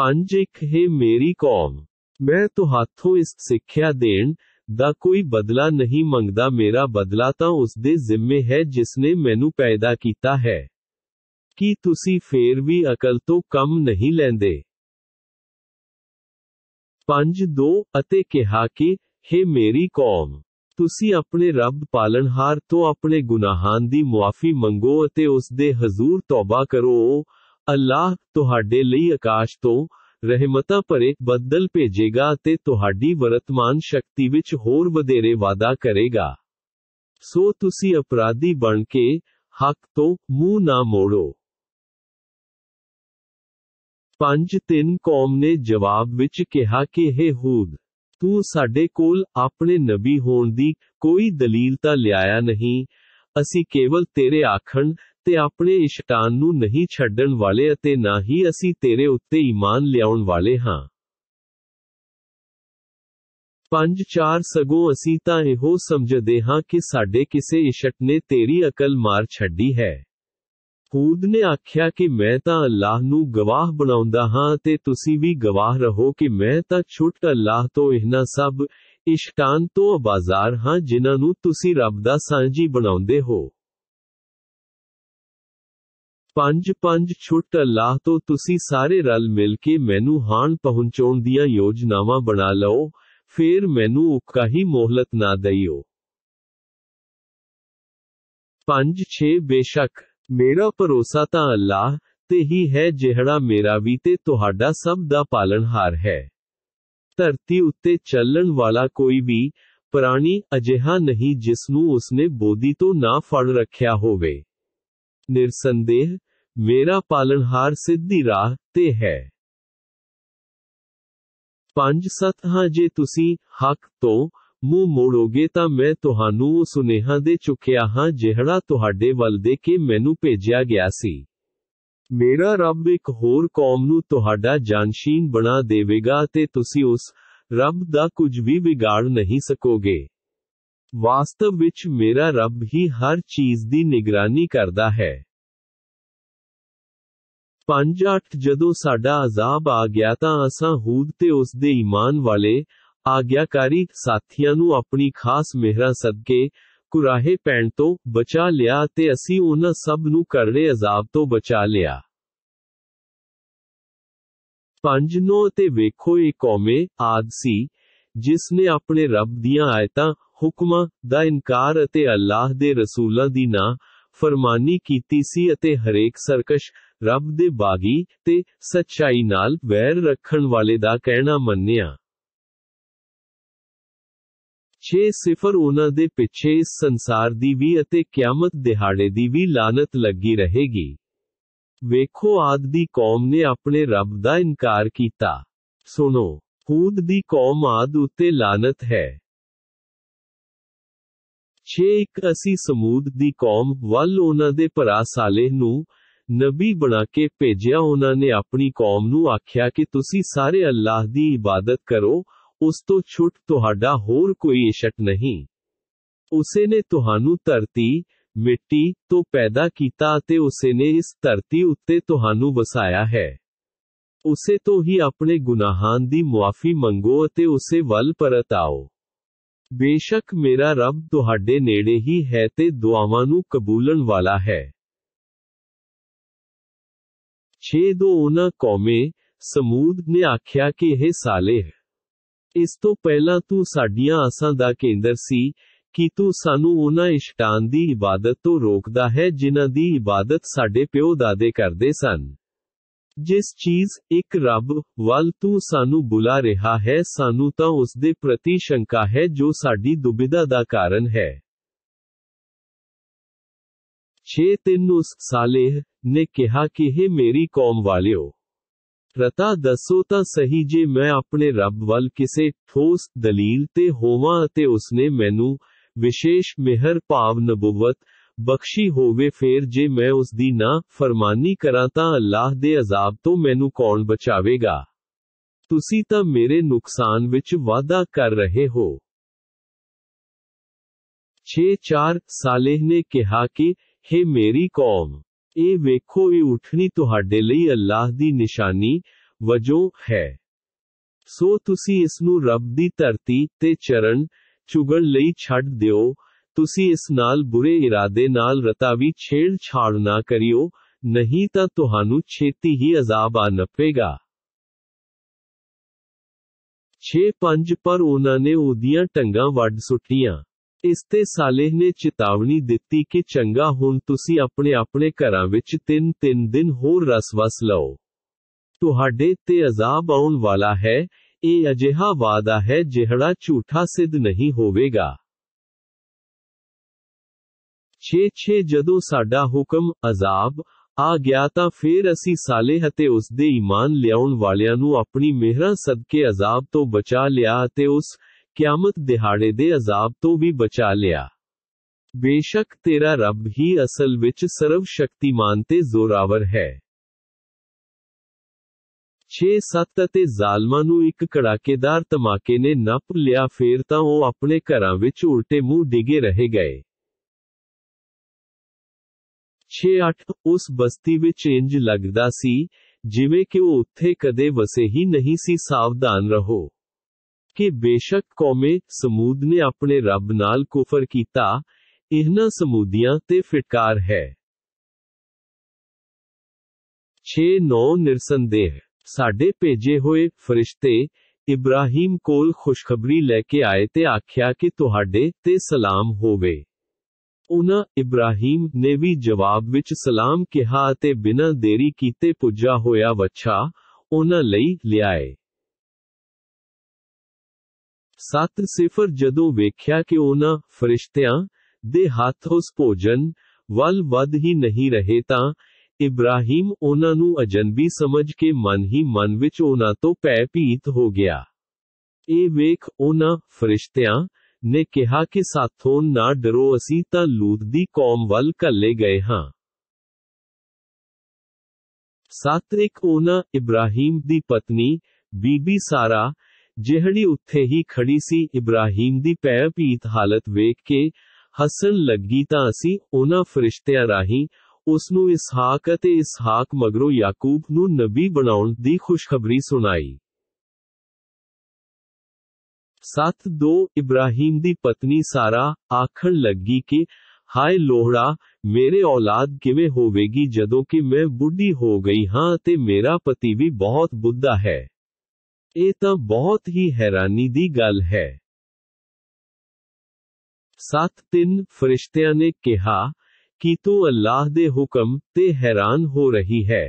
पांच एक है मेरी कौम मैं तो हाथों इस सिख्या देन दा कोई बदला नहीं मंगदा मेरा बदला ता उस दे जिम्मे है जिसने मेनु पैदा कीता है कि तुसी फेर भी अकल तो कम नहीं लेंदे ਪੰਜ ਦੋ ਅਤੇ ਕਿਹਾ ਕਿ हे ਮੇਰੀ ਕੌਮ ਤੁਸੀਂ ਆਪਣੇ ਰੱਬ ਪਾਲਣਹਾਰ ਤੋਂ ਆਪਣੇ ਗੁਨਾਹਾਂ ਦੀ ਮੁਆਫੀ ਮੰਗੋ ਅਤੇ ਉਸ ਦੇ ਹਜ਼ੂਰ ਤੌਬਾ ਕਰੋ ਅੱਲਾਹ ਤੁਹਾਡੇ ਲਈ ਆਕਾਸ਼ ਤੋਂ ਰਹਿਮਤਾਂ ਭਰੇ ਬੱਦਲ ਭੇਜੇਗਾ ਅਤੇ ਤੁਹਾਡੀ ਵਰਤਮਾਨ ਸ਼ਕਤੀ ਵਿੱਚ ਹੋਰ ਵਧੇਰੇ ਵਾਧਾ ਕਰੇਗਾ ਸੋ ਤੁਸੀਂ ਅਪਰਾਧੀ ਬਣ ਕੇ ਹੱਕ ਤੋਂ ਮੂੰਹ ਨਾ ਮੋੜੋ पंज तीन कौम ने जवाब विच कहा कि हे हूद तू साडे कोल अपने नबी होण दी कोई दलील ता लियाया नहीं असी केवल तेरे आखण ते अपने इष्टान नु नहीं छड्डन वाले अते ना ही असी तेरे उत्ते ईमान ल्याउण वाले हां पंज चार सगों असी ता एहो समझदे हां कि साडे किसे इष्ट ने तेरी अकल मार छड्डी है हूद ने आख्या कि मैं ता अल्लाह नू गवाह बनाऊंदा हां ते तुसी भी गवाह रहो कि मैं ता छुट अल्लाह तो इहना सब इश्कान तो बाजार हां जिन्ना नू रब दा सांझी बनाउंदे हो पंज पंज छुट अल्लाह तो तुसी सारे रल मिल के मैनू हान पहुंचा दियां योजनावां बना लो फिर मैनू ओका ही मोहलत ना दियो पंज छे बेशक मेरा परोसा ता अल्लाह ते ही है जेहड़ा मेरा भी ते तोहाडा सब दा पालनहार है धरती उत्ते चलन वाला कोई भी प्राणी अजिहा नहीं जिसनू उसने बोधी तो ना फड़ रख्या होवे निरसंदेह मेरा पालनहार सिद्धि राह ते है पांच सत हां जे तुसी हक तो मुंह मोड़ोगे ता मैं तुहानू ओ सुनेहा दे चुकया हां जेहड़ा तुहाडे वल दे के मेनू भेजया गया सी मेरा रब एक होर कौम नु तुहाडा जानशीन बना देवेगा ते तुसी उस रब दा कुछ भी बिगाड़ नहीं सकोगे वास्तव विच मेरा रब ही हर चीज दी निगरानी करता है पंज अठ जदों साडा अजाब आ गया ता असा हूद ते उस दे ईमान वाले ਆਗਿਆਕਾਰੀ ਸਾਥੀਆਂ ਨੂੰ ਆਪਣੀ ਖਾਸ ਮਿਹਰਾਂ ਸਦਕੇ ਕੁਰਾਹੇ ਪੈਣ ਤੋਂ ਬਚਾ ਲਿਆ ਤੇ ਅਸੀਂ ਉਹਨਾਂ ਸਭ ਨੂੰ ਕਰੜੇ ਅਜ਼ਾਬ ਤੋਂ ਬਚਾ ਲਿਆ ਪੰਜ ਨੋ ਤੇ ਵੇਖੋ ਇਹ ਕੌਮੇ ਆਦ ਸੀ ਜਿਸ ਨੇ ਆਪਣੇ ਰੱਬ ਦੀਆਂ ਆਇਤਾਂ ਹੁਕਮਾਂ ਦਾ ਇਨਕਾਰ ਅਤੇ ਅੱਲਾਹ ਦੇ ਰਸੂਲਾਂ ਦੀ ਨਾ ਫਰਮਾਨੀ ਕੀਤੀ ਸੀ ਅਤੇ ਹਰੇਕ ਸਰਕਸ਼ ਰੱਬ ਦੇ ਬਾਗੀ ਤੇ ਸੱਚਾਈ ਨਾਲ ਵੈਰ ਰੱਖਣ ਵਾਲੇ ਦਾ ਕਹਿਣਾ ਮੰਨਿਆ छे सिफर उना पिछे इस संसार दी भी क्यामत दिहाड़े दी भी लानत लगी रहेगी वेखो आद कौम ने अपने रब दा इनकार कीता सुनो हूद दी कौम आद उते लानत है छे एक असी समूद की कौम वल उना दे साले नबी बना के भेजा उन्होंने अपनी कौम नारे अल्लाह की इबादत करो उस तो छुट तुहाडा होर कोई इशक नहीं उसे ने तुहानू धरती मिट्टी तो पैदा कीता ते उसे ने इस धरती उत्ते तुहानू वसाया है उसे तो ही अपने गुनाहान दी मुआफी मंगो ते उसे वल परत आओ बेशक मेरा रब तुहाडे नेड़े ही है ते दुआवानू कबूलन वाला है छे दो ओना कौमे समूद ने आख्या के हे साले ਇਸ ਤੋਂ ਪਹਿਲਾਂ ਤੂੰ ਸਾਡੀਆਂ ਆਸਾਂ ਦਾ ਕੇਂਦਰ ਸੀ ਕਿ ਤੂੰ ਸਾਨੂੰ ਉਹਨਾਂ ਇਸ਼ਟਾਨ ਦੀ ਇਬਾਦਤ ਤੋਂ ਰੋਕਦਾ ਹੈ ਜਿਨ੍ਹਾਂ ਦੀ ਇਬਾਦਤ ਸਾਡੇ ਪਿਓ ਦਾਦੇ ਕਰਦੇ ਸਨ ਜਿਸ ਚੀਜ਼ ਇੱਕ ਰੱਬ ਵੱਲ ਤੂੰ ਸਾਨੂੰ ਬੁਲਾ ਰਿਹਾ ਹੈ ਸਾਨੂੰ ਤਾਂ ਉਸ ਦੇ ਪ੍ਰਤੀ ਸ਼ੰਕਾ ਹੈ ਜੋ ਸਾਡੀ ਦੁਬਿਧਾ ਦਾ ਕਾਰਨ ਹੈ 6 3 ਉਸ ਸਾਲੇਹ ਨੇ ਕਿਹਾ ਕਿ हे ਮੇਰੀ ਕੌਮ ਵਾਲਿਓ ਰਤਾ ਦੱਸੋ ਤਾਂ ਸਹੀ ਜੇ ਮੈਂ ਆਪਣੇ ਰੱਬ ਵੱਲ ਕਿਸੇ ਠੋਸ ਦਲੀਲ ਤੇ ਹੋਵਾਂ ਅਤੇ ਉਸਨੇ ਮੈਨੂੰ ਵਿਸ਼ੇਸ਼ ਮਿਹਰ ਭਾਵ ਨਬੂਵਤ ਬਖਸ਼ੀ ਹੋਵੇ ਫੇਰ ਜੇ ਮੈਂ ਉਸ ਦੀ ਨਾ ਫਰਮਾਨੀ ਕਰਾਂ ਤਾਂ ਅੱਲਾਹ ਦੇ ਅਜ਼ਾਬ ਤੋਂ ਮੈਨੂੰ ਕੌਣ ਬਚਾਵੇਗਾ ਤੁਸੀਂ ਤਾਂ ਮੇਰੇ ਨੁਕਸਾਨ ਵਿੱਚ ਵਾਧਾ ਕਰ ਰਹੇ ਹੋ 6 4 सालेह ने कहा कि हे मेरी कौम ए वेखो ए उठनी तुहाडे अल्लाह दी निशानी वजो है सो ती इस नु रब दी धरती चरण चुगण लाई छो ती इस बुरे इरादे नाल भी छेड़छाड़ ना करियो नहीं तो तहन छेती ही अजाब आ नपेगा छे पंज पर ओना ने ओदियां टंगा वड सुटिया इसते सालेह ने चेतावनी दिती कि चंगा हूँ ती अपने अपने घर तीन तीन दिन होर रस वस लो थे तो अजाब आने वाला है ये अजिहा वादा है जिहड़ा झूठा सिद्ध नहीं होगा छे छे जो सा हुक्म अजाब आ गया तो फिर असी साले उसके ईमान लिया वाल अपनी मेहर सदके अजाब तो बचा लिया उस क्यामत दिहाड़े दे अजाब तो भी बचा लिया बेशक तेरा रब ही असल विच सर्व शक्तिमान ते जोरावर है छे सत जालमा एक कड़ाकेदार धमाके ने नप लिया फिर ता वो अपने घर उल्टे मुंह डिगे रहे गए छे अठ उस बस्ती विच इंज लगदा सी जिवे के वो उत्थे कदे वसे ही नहीं सी सावधान रहो ਕਿ ਬੇਸ਼ੱਕ ਕੌਮੇ ਸਮੂਦ ਨੇ ਆਪਣੇ ਰੱਬ ਨਾਲ ਕੁਫਰ ਕੀਤਾ ਇਹਨਾਂ ਸਮੂਦੀਆਂ ਤੇ ਫਿਟਕਾਰ ਹੈ 6-9 ਨਿਰਸੰਦੇਹ ਸਾਡੇ ਭੇਜੇ ਹੋਏ ਫਰਿਸ਼ਤੇ ਇਬਰਾਹੀਮ ਕੋਲ ਖੁਸ਼ਖਬਰੀ ਲੈ ਕੇ ਆਏ ਤੇ ਆਖਿਆ ਕਿ ਤੁਹਾਡੇ ਤੇ ਸਲਾਮ ਹੋਵੇ ਉਹਨਾਂ ਇਬਰਾਹੀਮ ਨੇ ਵੀ ਜਵਾਬ ਵਿੱਚ ਸਲਾਮ ਕਿਹਾ ਅਤੇ ਬਿਨਾਂ ਦੇਰੀ ਕੀਤੇ ਪੁੱਜਾ ਹੋਇਆ ਵੱਛਾ ਉਹਨਾਂ ਲਈ ਲਿਆਏ ਸੱਤ ਸਿਫਰ ਜਦੋਂ ਵੇਖਿਆ ਕਿ ਉਹਨਾਂ ਫਰਿਸ਼ਤਿਆਂ ਦੇ ਹੱਥ ਉਸ ਭੋਜਨ ਵੱਲ ਵੱਧ ਹੀ ਨਹੀਂ ਰਹੇ ਤਾਂ ਇਬਰਾਹੀਮ ਉਹਨਾਂ ਨੂੰ ਅਜਨਬੀ ਸਮਝ ਕੇ ਮਨ ਹੀ ਮਨ ਵਿੱਚ ਉਹਨਾਂ ਤੋਂ ਭੈ ਭੀਤ ਹੋ ਗਿਆ ਇਹ ਵੇਖ ਉਹਨਾਂ ਫਰਿਸ਼ਤਿਆਂ ਨੇ ਕਿਹਾ ਕਿ ਸਾਥੋਂ ਨਾ ਡਰੋ ਅਸੀਂ ਤਾਂ ਲੂਤ ਦੀ ਕੌਮ ਵੱਲ ਕੱਲੇ ਗਏ ਹਾਂ ਸਾਤਰਿਕ ਉਹਨਾਂ ਇਬਰਾਹੀਮ ਦੀ ਪਤਨੀ ਬੀਬੀ ਸਾਰਾ जेहड़ी उत्थे ही खड़ी सी इब्राहिम दी पैर पीत हालत वेख के हसन लगी ता असी ओना फरिश्तिया राही उस नु इसहाक ते इसहाक मगरों याकूब नु नबी बनाउन दी खुशखबरी सुनाई सात दो इब्राहिम दी पत्नी सारा आखण लगी के हाय लोहड़ा मेरे औलाद कि होवेगी जदों के मैं बुढ़ी हो गई हां ते मेरा पति भी बहुत बुद्धा है ਇਹ ਤਾਂ ਬਹੁਤ ਹੀ ਹੈਰਾਨੀ ਦੀ ਗੱਲ ਹੈ 7-3 ਫਰਿਸ਼ਤਿਆਂ ਨੇ ਕਿਹਾ ਕਿ ਤੂੰ ਅੱਲਾਹ ਦੇ ਹੁਕਮ ਤੇ ਹੈਰਾਨ ਹੋ ਰਹੀ ਹੈ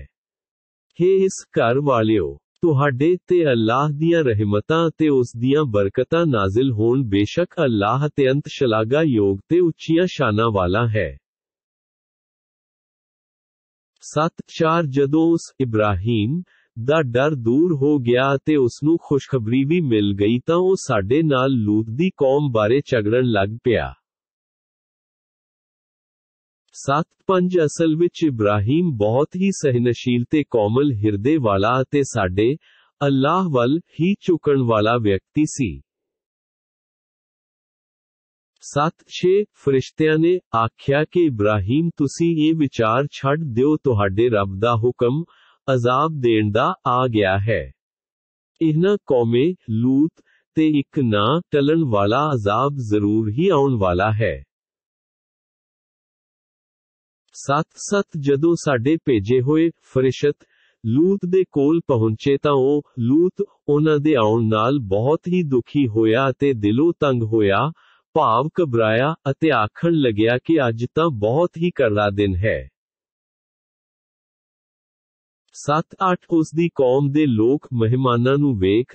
हे ਇਸ ਘਰ ਵਾਲਿਓ ਤੁਹਾਡੇ ਤੇ ਅੱਲਾਹ ਦੀਆਂ ਰਹਿਮਤਾਂ ਤੇ ਉਸ ਦੀਆਂ ਬਰਕਤਾਂ ਨਾਜ਼ਿਲ ਹੋਣ ਬੇਸ਼ੱਕ ਅੱਲਾਹ ਤੇ ਅੰਤ ਸ਼ਲਾਗਾ ਯੋਗ ਤੇ ਉੱਚੀਆਂ ਸ਼ਾਨਾਂ ਵਾਲਾ ਹੈ 7-4 ਜਦੋਂ ਉਸ ਇਬਰਾਹੀਮ ਦਾ ਡਰ ਦੂਰ ਹੋ ਗਿਆ ਅਤੇ ਉਸ ਨੂੰ ਖੁਸ਼ਖਬਰੀ ਵੀ ਮਿਲ ਗਈ ਤਾਂ ਉਹ ਸਾਡੇ ਨਾਲ ਲੂਤ ਦੀ ਕੌਮ ਬਾਰੇ ਝਗੜਨ ਲੱਗ ਪਿਆ 7-5 ਅਸਲ ਵਿੱਚ ਇਬਰਾਹੀਮ ਬਹੁਤ ਹੀ ਸਹਿਨਸ਼ੀਲ ਤੇ ਕੋਮਲ ਹਿਰਦੇ ਵਾਲਾ ਅਤੇ ਸਾਡੇ ਅੱਲਾਹ ਵੱਲ ਹੀ ਝੁਕਣ ਵਾਲਾ ਵਿਅਕਤੀ ਸੀ 7-6 ਫਰਿਸ਼ਤਿਆਂ ਨੇ ਆਖਿਆ ਕਿ ਇਬਰਾਹੀਮ ਤੁਸੀਂ ਇਹ ਵਿਚਾਰ ਛੱਡ ਦਿਓ ਤੁਹਾਡੇ ਰੱਬ ਦਾ ਹੁਕਮ अजाब देन दा आ गया है इन्हें कौमे लूत ते एक ना टलन वाला अजाब जरूर ही आउन वाला है सत सत जदों साडे भेजे हुए फरिश्त लूत दे कोल पहुंचे ता ओ लूत ओना दे आउन नाल बहुत ही दुखी होया ते दिलो तंग होया भाव घबराया आखण लग्या कि अज ता बहुत ही करड़ा दिन है सात अठ उस कौम दे लोक मेहमाना नु वेख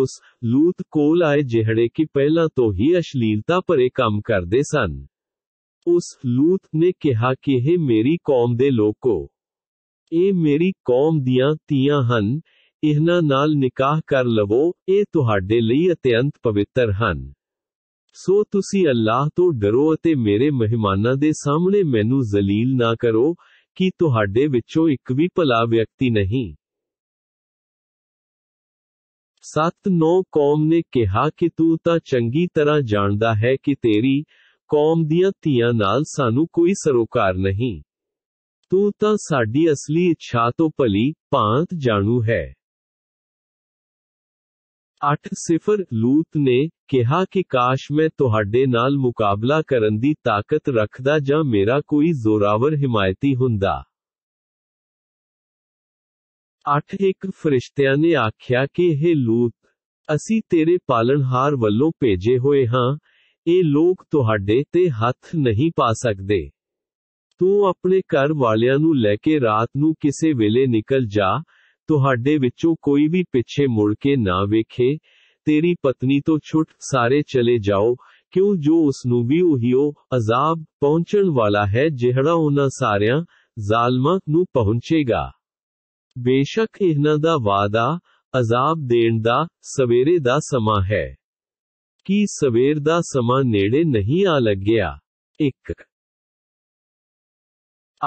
उस लूत कोल आए जेहड़े की पहला तो ही अश्लीलता परे काम करदे सन उस लूत ने कहा कि हे मेरी कौम दे लोको ए मेरी कौम दियां तियां हन इहना नाल निकाह कर लवो ए तुहाडे लई अत्यंत पवित्र हन सो तुसी अल्लाह तो डरो अते मेरे मेहमाना दे सामने मेनू जलील ना करो कि तुहाडे विचो एक भी भला व्यक्ति नहीं सत नौ कौम ने कहा कि तू ता चंगी तरह जानता है कि तेरी कौम दिया तिया नाल सानू कोई सरोकार नहीं तू तो साड़ी असली इच्छा तो भली पांत जानू है अठ सिफर लूत ने ਕਿਹਾ ਕਿ ਕਾਸ਼ ਮੈਂ ਤੁਹਾਡੇ ਨਾਲ ਮੁਕਾਬਲਾ ਕਰਨ ਦੀ ਤਾਕਤ ਰੱਖਦਾ ਜਾਂ ਮੇਰਾ ਕੋਈ ਜ਼ੋਰਾਵਰ ਹਮਾਇਤੀ ਹੁੰਦਾ 8 ਇੱਕ ਫਰਿਸ਼ਤਿਆਂ ਨੇ ਆਖਿਆ ਕਿ हे ਲੂਤ ਅਸੀਂ ਤੇਰੇ ਪਾਲਣਹਾਰ ਵੱਲੋਂ ਭੇਜੇ ਹੋਏ ਹਾਂ ਇਹ ਲੋਕ ਤੁਹਾਡੇ ਤੇ ਹੱਥ ਨਹੀਂ ਪਾ ਸਕਦੇ ਤੂੰ ਆਪਣੇ ਘਰ ਵਾਲਿਆਂ ਨੂੰ ਲੈ ਕੇ ਰਾਤ ਨੂੰ ਕਿਸੇ ਵੇਲੇ ਨਿਕਲ ਜਾ ਤੁਹਾਡੇ ਵਿੱਚੋਂ ਕੋਈ ਵੀ ਪਿੱਛੇ ਮੁੜ ਕੇ ਨਾ ਵੇਖੇ तेरी पत्नी तो छुट सारे चले जाओ क्यों जो उस भी उहियो अजाब पहुंचन वाला है जेहड़ा उन्हें सारे जालमा पहुंचेगा बेशक इन्हों दा वादा अजाब देन दा सवेरे दा समा है कि सवेर दा समा नेड़े नहीं आ लग गया एक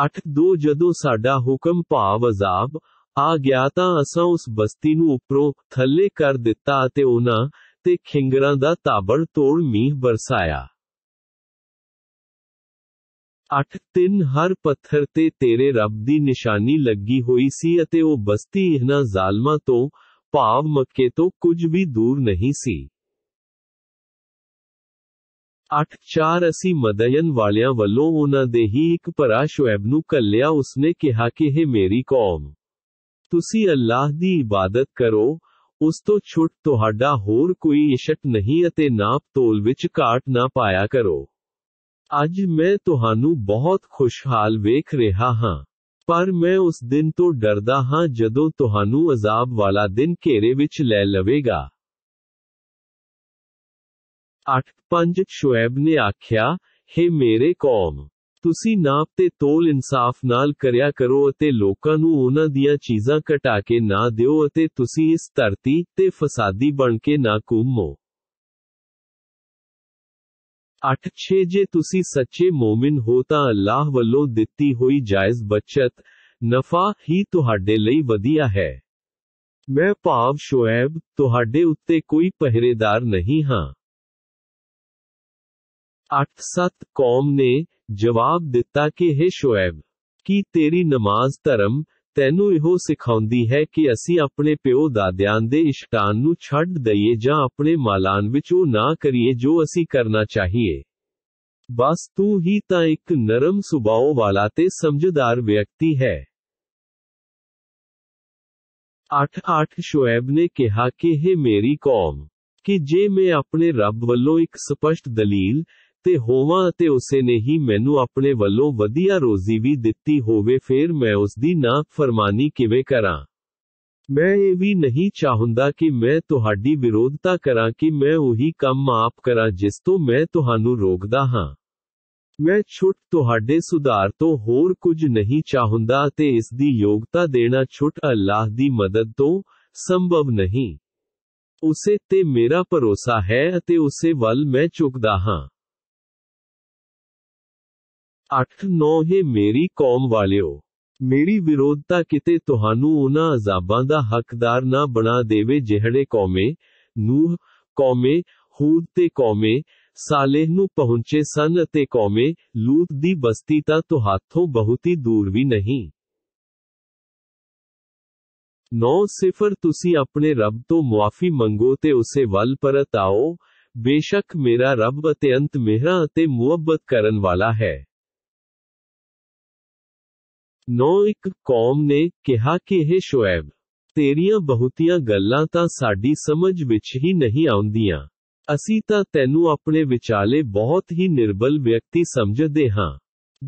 अठ दो जदो साडा हुक्म भाव अजाब आ गया ता असा उस बस्ती नु थले कर दिता ते ओना ते खिंगरा दा ताबड़ तोड़ मीह बरसाया अठ तीन हर पत्थर ते तेरे रब दी निशानी लगी हुई सी अते ओ बस्ती इना जालमा तो भाव मक्के तो कुछ भी दूर नहीं सी अठ चार असी मदयन वालों उन्होंने ही एक परा शुएब नु कल्या उसने कहा कि हे मेरी कौम तुसी अल्लाह दी इबादत करो उस तो छुट तोहड़ा होर कोई इशट नहीं अते नाप तोल विच काट ना पाया करो आज मैं तुहानू बहुत खुशहाल वेख रहा हां पर मैं उस दिन तो डरदा हां जदों तुहानू अजाब वाला दिन घेरे विच ले लवेगा अठ पंज शुएब ने आख्या हे मेरे कौम ਤੁਸੀਂ ਨਾਪ ਤੇ ਤੋਲ ਇਨਸਾਫ ਨਾਲ ਕਰਿਆ ਕਰੋ ਅਤੇ ਲੋਕਾਂ ਨੂੰ ਉਹਨਾਂ ਦੀਆਂ ਚੀਜ਼ਾਂ ਘਟਾ ਕੇ ਨਾ ਦਿਓ ਅਤੇ ਤੁਸੀਂ ਇਸ ਧਰਤੀ ਤੇ ਫਸਾਦੀ ਬਣ ਕੇ ਨਾ ਘੁੰਮੋ 8-6 ਜੇ ਤੁਸੀਂ ਸੱਚੇ ਮੂਮਿਨ ਹੋ ਤਾਂ ਅੱਲਾਹ ਵੱਲੋਂ ਦਿੱਤੀ ਹੋਈ ਜਾਇਜ਼ ਬਚਤ ਨਫਾ ਹੀ ਤੁਹਾਡੇ ਲਈ ਵਧੀਆ ਹੈ ਮੈਂ ਭਾਵ ਸ਼ੁਐਬ ਤੁਹਾਡੇ ਉੱਤੇ ਕੋਈ ਪਹਿਰੇਦਾਰ ਨਹੀਂ ਹਾਂ 8-7 ਕੌਮ ਨੇ जवाब दिता के हे शोएब कि तेरी नमाज धर्म तेनू इहो सिखाउंदी है कि असी अपने प्यो दाद्यान दे इष्टान नु छड अपने मालान विच ना करिए जो असी करना चाहिए बस तू ही ता एक नरम सुभाओ वाला ते समझदार व्यक्ति है अठ अठ शोएब ने कहा कि हे मेरी कौम कि जे मैं अपने रब वालों एक स्पष्ट दलील ਤੇ ਹੋਵਾਂ ਅਤੇ ਉਸੇ ਨੇ ਹੀ ਮੈਨੂੰ ਆਪਣੇ ਵੱਲੋਂ ਵਧੀਆ ਰੋਜ਼ੀ ਵੀ ਦਿੱਤੀ ਹੋਵੇ ਫੇਰ ਮੈਂ ਉਸ ਦੀ ਨਾ ਫਰਮਾਨੀ ਕਿਵੇਂ ਕਰਾਂ ਮੈਂ ਇਹ ਵੀ ਨਹੀਂ ਚਾਹੁੰਦਾ ਕਿ ਮੈਂ ਤੁਹਾਡੀ ਵਿਰੋਧਤਾ ਕਰਾਂ ਕਿ ਮੈਂ ਉਹੀ ਕੰਮ ਆਪ ਕਰਾਂ ਜਿਸ ਤੋਂ ਮੈਂ ਤੁਹਾਨੂੰ ਰੋਕਦਾ ਹਾਂ ਮੈਂ ਛੁੱਟ ਤੁਹਾਡੇ ਸੁਧਾਰ ਤੋਂ ਹੋਰ ਕੁਝ ਨਹੀਂ ਚਾਹੁੰਦਾ ਤੇ ਇਸ ਦੀ ਯੋਗਤਾ ਦੇਣਾ ਛੁੱਟ ਅੱਲਾਹ ਦੀ ਮਦਦ ਤੋਂ ਸੰਭਵ ਨਹੀਂ ਉਸੇ ਤੇ ਮੇਰਾ ਭਰੋਸਾ ਹੈ ਅਤੇ ਉਸੇ ਵੱਲ ਮੈਂ ਝੁਕਦਾ ਹਾਂ अठ नौ है मेरी कौम वाले मेरी विरोधता किते तुहानू उना अजाबा दा हकदार ना बना देवे जेहड़े कौमे नूह कौमे हूद ते कौमे सालेह नू पहुंचे सन ते कौमे लूत दी बस्ती ता तो हाथों बहुत ही दूर भी नहीं नौ सिफर तुसी अपने रब तो मुआफी मंगो ते उसे वल परत आओ बेशक मेरा रब अत्यंत मेहरा अते मुहब्बत करन वाला है ਨੌ ਇੱਕ ਕੌਮ ਨੇ ਕਿਹਾ ਕਿ ਇਹ ਸ਼ੁਐਬ ਤੇਰੀਆਂ ਬਹੁਤੀਆਂ ਗੱਲਾਂ ਤਾਂ ਸਾਡੀ ਸਮਝ ਵਿੱਚ ਹੀ ਨਹੀਂ ਆਉਂਦੀਆਂ ਅਸੀਂ ਤਾਂ ਤੈਨੂੰ ਆਪਣੇ ਵਿਚਾਲੇ ਬਹੁਤ ਹੀ ਨਿਰਬਲ ਵਿਅਕਤੀ ਸਮਝਦੇ ਹਾਂ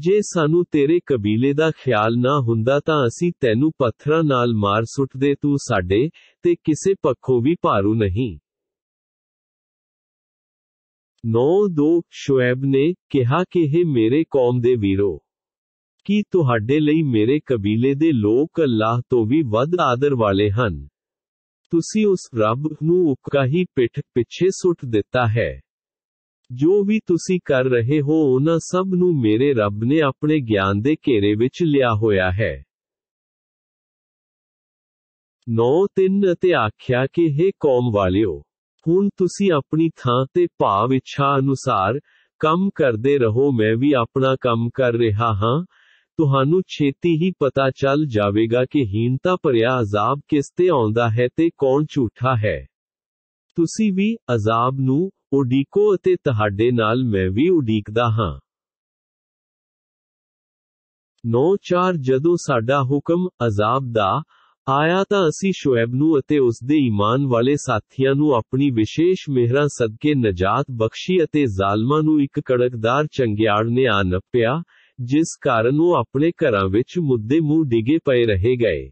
ਜੇ ਸਾਨੂੰ ਤੇਰੇ ਕਬੀਲੇ ਦਾ ਖਿਆਲ ਨਾ ਹੁੰਦਾ ਤਾਂ ਅਸੀਂ ਤੈਨੂੰ ਪੱਥਰਾਂ ਨਾਲ ਮਾਰ ਸੁੱਟਦੇ ਤੂੰ ਸਾਡੇ ਤੇ ਕਿਸੇ ਪੱਖੋਂ ਵੀ ਭਾਰੂ ਨਹੀਂ 9 2 ਸ਼ੁਐਬ ਨੇ ਕਿਹਾ ਕਿ हे ਮੇਰੇ ਕੌਮ ਦੇ ਵੀਰੋ ਕਿ ਤੁਹਾਡੇ ਲਈ ਮੇਰੇ ਕਬੀਲੇ ਦੇ ਲੋਕ ਅੱਲਾਹ ਤੋਂ ਵੀ ਵੱਧ ਆਦਰ ਵਾਲੇ ਹਨ ਤੁਸੀਂ ਉਸ ਰੱਬ ਨੂੰ ਉਕਾ ਹੀ ਪਿੱਠ ਪਿੱਛੇ ਸੁੱਟ ਦਿੱਤਾ ਹੈ ਜੋ ਵੀ ਤੁਸੀਂ ਕਰ ਰਹੇ ਹੋ ਉਹਨਾਂ ਸਭ ਨੂੰ ਮੇਰੇ ਰੱਬ ਨੇ ਆਪਣੇ ਗਿਆਨ ਦੇ ਘੇਰੇ ਵਿੱਚ ਲਿਆ ਹੋਇਆ ਹੈ 9:3 ਅਤੇ ਆਖਿਆ ਕਿ हे ਕੌਮ ਵਾਲਿਓ ਹੁਣ ਤੁਸੀਂ ਆਪਣੀ ਥਾਂ ਤੇ ਭਾਵ ਇੱਛਾ ਅਨੁਸਾਰ ਕੰਮ ਕਰਦੇ ਰਹੋ ਮੈਂ ਵੀ ਆਪਣਾ ਕੰਮ ਕਰ ਰਿਹਾ ਹਾਂ ਤੁਹਾਨੂੰ ਛੇਤੀ ਹੀ ਪਤਾ ਚੱਲ ਜਾਵੇਗਾ ਕਿ ਹੀਣਤਾ ਭਰਿਆ ਅਜ਼ਾਬ ਕਿਸ ਤੇ ਆਉਂਦਾ ਹੈ ਤੇ ਕੌਣ ਝੂਠਾ ਹੈ ਤੁਸੀਂ ਵੀ ਅਜ਼ਾਬ ਨੂੰ ਉਡੀਕੋ ਅਤੇ ਤੁਹਾਡੇ ਨਾਲ ਮੈਂ ਵੀ ਉਡੀਕਦਾ ਹਾਂ 9:4 ਜਦੋਂ ਸਾਡਾ ਹੁਕਮ ਅਜ਼ਾਬ ਦਾ ਆਇਆ ਤਾਂ ਅਸੀਂ ਸ਼ੁਐਬ ਨੂੰ ਅਤੇ ਉਸ ਦੇ ਈਮਾਨ ਵਾਲੇ ਸਾਥੀਆਂ ਨੂੰ ਆਪਣੀ ਵਿਸ਼ੇਸ਼ ਮਿਹਰਾਂ ਸਦਕੇ ਨਜਾਤ ਬਖਸ਼ੀ ਅਤੇ ਜ਼ਾਲਮਾਂ ਨੂੰ ਇੱਕ ਕੜਕਦਾਰ ਚੰਗਿਆੜ ਨੇ ਆ ਨੱਪਿਆ जिस कारण वो अपने घर मुद्दे मूह डिगे पे रहे गए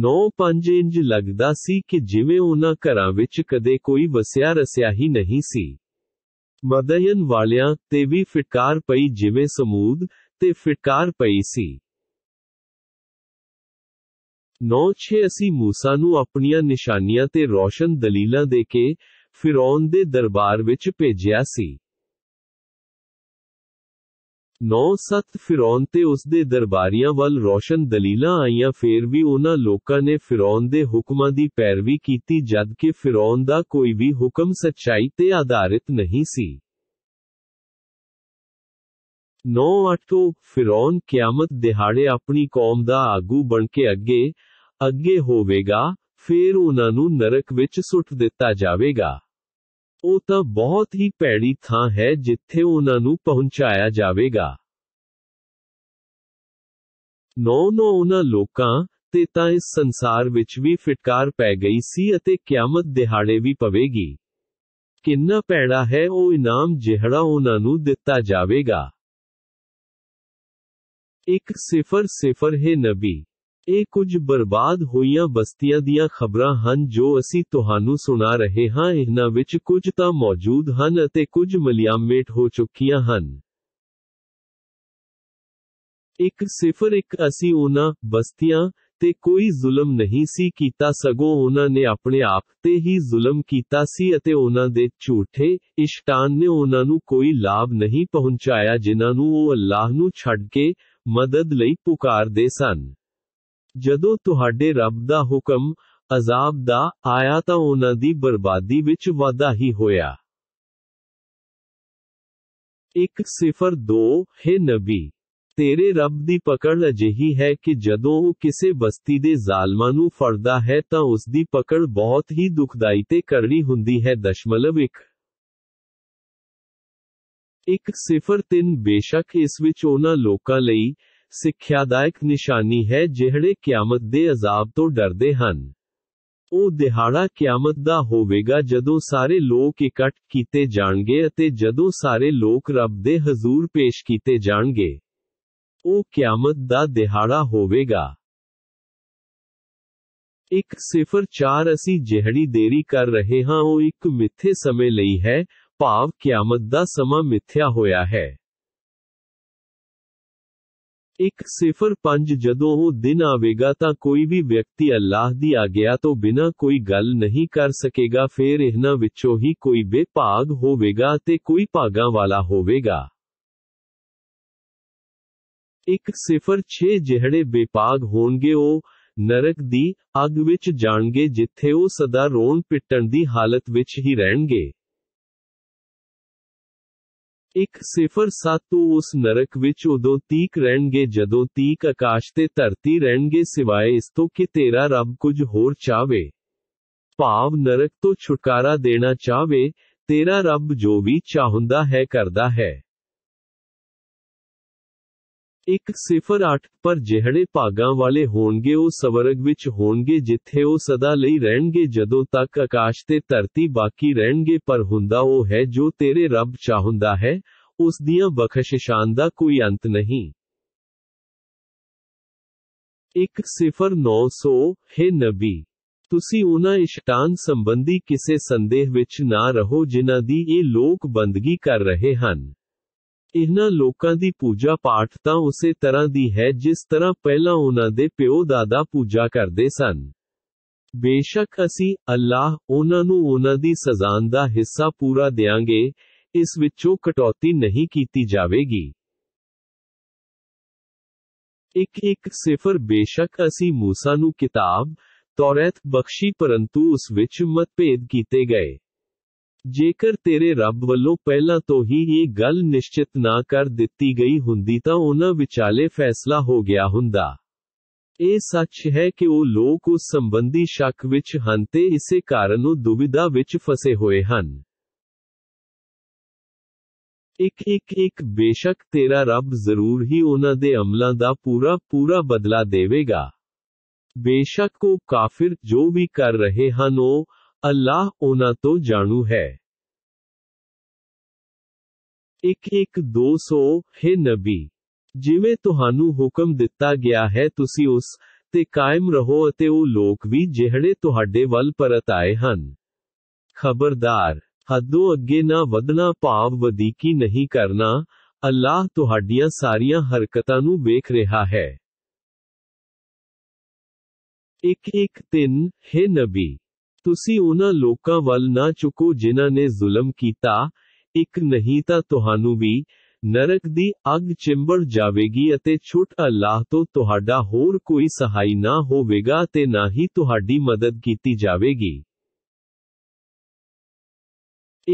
नौ पांच इंज लगता सी कि जिमें उन्हों घर कदे कोई वसया रसया ही नहीं सी मदयन वालिया ते भी फिटकार पई जिमें समूद ते फिटकार पई सी नौ छे असी मूसा अपनिया निशानिया ते रोशन दलीलां दे फिरौन दे दरबार विच भेजिया सी ਨੌ ਸੱਤ ਫਿਰੌਨ ਤੇ ਉਸਦੇ ਦਰਬਾਰੀਆਂ ਵੱਲ ਰੋਸ਼ਨ ਦਲੀਲਾਂ ਆਈਆਂ ਫੇਰ ਵੀ ਉਹਨਾਂ ਲੋਕਾਂ ਨੇ ਫਿਰੌਨ ਦੇ ਹੁਕਮਾਂ ਦੀ ਪੈਰਵੀ ਕੀਤੀ ਜਦ ਕਿ ਫਿਰੌਨ ਦਾ ਕੋਈ ਵੀ ਹੁਕਮ ਸੱਚਾਈ ਤੇ ਆਧਾਰਿਤ ਨਹੀਂ ਸੀ 9-8 ਫਿਰੌਨ ਕਿਆਮਤ ਦਿਹਾੜੇ ਆਪਣੀ ਕੌਮ ਦਾ ਆਗੂ ਬਣ ਕੇ ਅੱਗੇ ਅੱਗੇ ਹੋਵੇਗਾ ਫੇਰ ਉਹਨਾਂ ਨੂੰ ਨਰਕ ਵਿੱਚ ਸੁੱਟ ਦਿੱਤਾ ਜਾਵੇਗਾ ਉਹ ਤਾਂ ਬਹੁਤ ਹੀ ਪੈੜੀ ਥਾਂ ਹੈ ਜਿੱਥੇ ਉਹਨਾਂ ਨੂੰ ਪਹੁੰਚਾਇਆ ਜਾਵੇਗਾ ਨੌ ਨੌ ਉਹਨਾਂ ਲੋਕਾਂ ਤੇ ਤਾਂ ਇਸ ਸੰਸਾਰ ਵਿੱਚ ਵੀ ਫਟਕਾਰ ਪੈ ਗਈ ਸੀ ਅਤੇ ਕਿਆਮਤ ਦਿਹਾੜੇ ਵੀ ਪਵੇਗੀ ਕਿੰਨਾ ਪੈੜਾ ਹੈ ਉਹ ਇਨਾਮ ਜਿਹੜਾ ਉਹਨਾਂ ਨੂੰ ਦਿੱਤਾ ਜਾਵੇਗਾ 1 0 0 ਹੈ ਨਬੀ ਇਹ ਕੁਝ ਬਰਬਾਦ ਹੋਈਆਂ ਬਸਤੀਆਂ ਦੀਆਂ ਖਬਰਾਂ ਹਨ ਜੋ ਅਸੀਂ ਤੁਹਾਨੂੰ ਸੁਣਾ ਰਹੇ ਹਾਂ ਇਹਨਾਂ ਵਿੱਚ ਕੁਝ ਤਾਂ ਮੌਜੂਦ ਹਨ ਅਤੇ ਕੁਝ ਮਲਿਆਮੇਟ ਹੋ ਚੁੱਕੀਆਂ ਹਨ 101 ਅਸੀਂ ਉਹਨਾਂ ਬਸਤੀਆਂ ਤੇ ਕੋਈ ਜ਼ੁਲਮ ਨਹੀਂ ਸੀ ਕੀਤਾ ਸਗੋਂ ਉਹਨਾਂ ਨੇ ਆਪਣੇ ਆਪ ਤੇ ਹੀ ਜ਼ੁਲਮ ਕੀਤਾ ਸੀ ਅਤੇ ਉਹਨਾਂ ਦੇ ਝੂਠੇ ਇਸ਼ਟਾਨ ਨੇ ਉਹਨਾਂ ਨੂੰ ਕੋਈ ਲਾਭ ਨਹੀਂ ਪਹੁੰਚਾਇਆ ਜਿਨ੍ਹਾਂ ਨੂੰ ਉਹ ਅੱਲਾਹ ਨੂੰ ਛੱਡ ਕੇ ਮਦਦ ਲਈ ਪੁਕਾਰਦੇ ਸਨ जो तुहाडे रब का हुक्म अजाब दा आया ता उना बर्बादी विच वादा ही होया एक सिफर दो हे नबी तेरे रब दी पकड़ अजिही है कि जदो वो बस्ती के जालमा फरदा है तो उसकी पकड़ बहुत ही दुखदाई ते करनी हुंदी है दशमलव एक एक सिफर तीन बेशक इस विच ओना लोका लई ਸਿੱਖਿਆਦਾਇਕ ਨਿਸ਼ਾਨੀ ਹੈ ਜਿਹੜੇ ਕਿਆਮਤ ਦੇ ਅਜ਼ਾਬ ਤੋਂ ਡਰਦੇ ਹਨ ਉਹ ਦਿਹਾੜਾ ਕਿਆਮਤ ਦਾ ਹੋਵੇਗਾ ਜਦੋਂ ਸਾਰੇ ਲੋਕ ਇਕੱਠ ਕੀਤੇ ਜਾਣਗੇ ਅਤੇ ਜਦੋਂ ਸਾਰੇ ਲੋਕ ਰੱਬ ਦੇ ਹਜ਼ੂਰ ਪੇਸ਼ ਕੀਤੇ ਜਾਣਗੇ ਉਹ ਕਿਆਮਤ ਦਾ ਦਿਹਾੜਾ ਹੋਵੇਗਾ 104 ਅਸੀਂ ਜਿਹੜੀ ਦੇਰੀ ਕਰ ਰਹੇ ਹਾਂ ਉਹ ਇੱਕ ਮਿੱਥੇ ਸਮੇਂ ਲਈ ਹੈ ਭਾਵ ਕਿਆਮਤ ਦਾ ਸਮਾਂ ਮਿੱਥਿਆ ਹੋਇਆ ਹੈ एक सिफर पंज जदों वो दिन आवेगा ता कोई भी व्यक्ति अल्लाह दी आ गया तो बिना कोई गल नहीं कर सकेगा फिर इहना विचो ही कोई बेपाग होवेगा ते कोई पागा वाला होवेगा एक सिफर छे जेहड़े बेपाग होंगे ओ नरक दी अग विच जानगे जिथे ओ सदा रोन पिटन दी हालत विच ही रहेंगे एक सिफर सातू उस नरक विच उदो तीक रहनगे जदो तीक आकाश ते धरती रहनगे सिवाय इस तो कि तेरा रब कुछ होर चावे भाव नरक तो छुटकारा देना चावे तेरा रब जो भी चाहता है करता है एक सिफर अठ पर जेहड़े भागा वाले हो सवर्ग हो जिथे ओ सदा लई रहे जदों तक आकाश ते धरती बाकी रहे पर हुंदा ओ है जो तेरे रब चाहुंदा है उस दिया बखशिशान दा कोई अंत नहीं एक सिफर नौ सो हे नबी तुसी उना इष्टान संबंधी किसी संदेह विच ना रहो जिना दी ए लोक बंदगी कर रहे हैं इन्हों लोगों की पूजा पाठ तो उस तरह की है जिस तरह पहला उन्होंने प्यो दादा पूजा करते सन बेशक असी अल्लाह उन्होंने उन्होंने सजा का हिस्सा पूरा देंगे इस कटौती नहीं की जाएगी एक एक सिफर बेशक असी मूसा किताब तौरैत बख्शी परंतु उस मतभेद किए गए जेकर तेरे रब वालों पहला तो ही ये गल निश्चित ना कर दिती गई हुंदी ता उना विचाले फैसला हो गया हुंदा ए सच है कि वो लोग उस संबंधी शक विच हंते इसे कारण दुविधा विच फसे हुए हन एक एक एक बेशक तेरा रब जरूर ही उना दे अमला दा पूरा पूरा बदला देवेगा बेशक को काफिर जो भी कर रहे हैं ओ अल्लाह ओना तो जानू है एक एक दो सो हे नबी जिमे तुहानू हुक्म दिता गया है तुसी उस ते कायम रहो अते ओ लोग भी जेहड़े तुहाडे वल परत आए हन खबरदार हदो अगे ना वदना भाव वदीकी नहीं करना अल्लाह तुहाडियां सारियां हरकतां नु वेख रहा है एक एक तिन हे नबी ਤੁਸੀਂ ਉਹਨਾਂ ਲੋਕਾਂ ਵੱਲ ਨਾ ਚੁੱਕੋ ਜਿਨ੍ਹਾਂ ਨੇ ਜ਼ੁਲਮ ਕੀਤਾ ਇੱਕ ਨਹੀਂ ਤਾਂ ਤੁਹਾਨੂੰ ਵੀ ਨਰਕ ਦੀ ਅੱਗ ਚਿੰਬੜ ਜਾਵੇਗੀ ਅਤੇ ਛੁੱਟ ਅੱਲਾਹ ਤੋਂ ਤੁਹਾਡਾ ਹੋਰ ਕੋਈ ਸਹਾਈ ਨਾ ਹੋਵੇਗਾ ਤੇ ਨਾ ਹੀ ਤੁਹਾਡੀ ਮਦਦ ਕੀਤੀ ਜਾਵੇਗੀ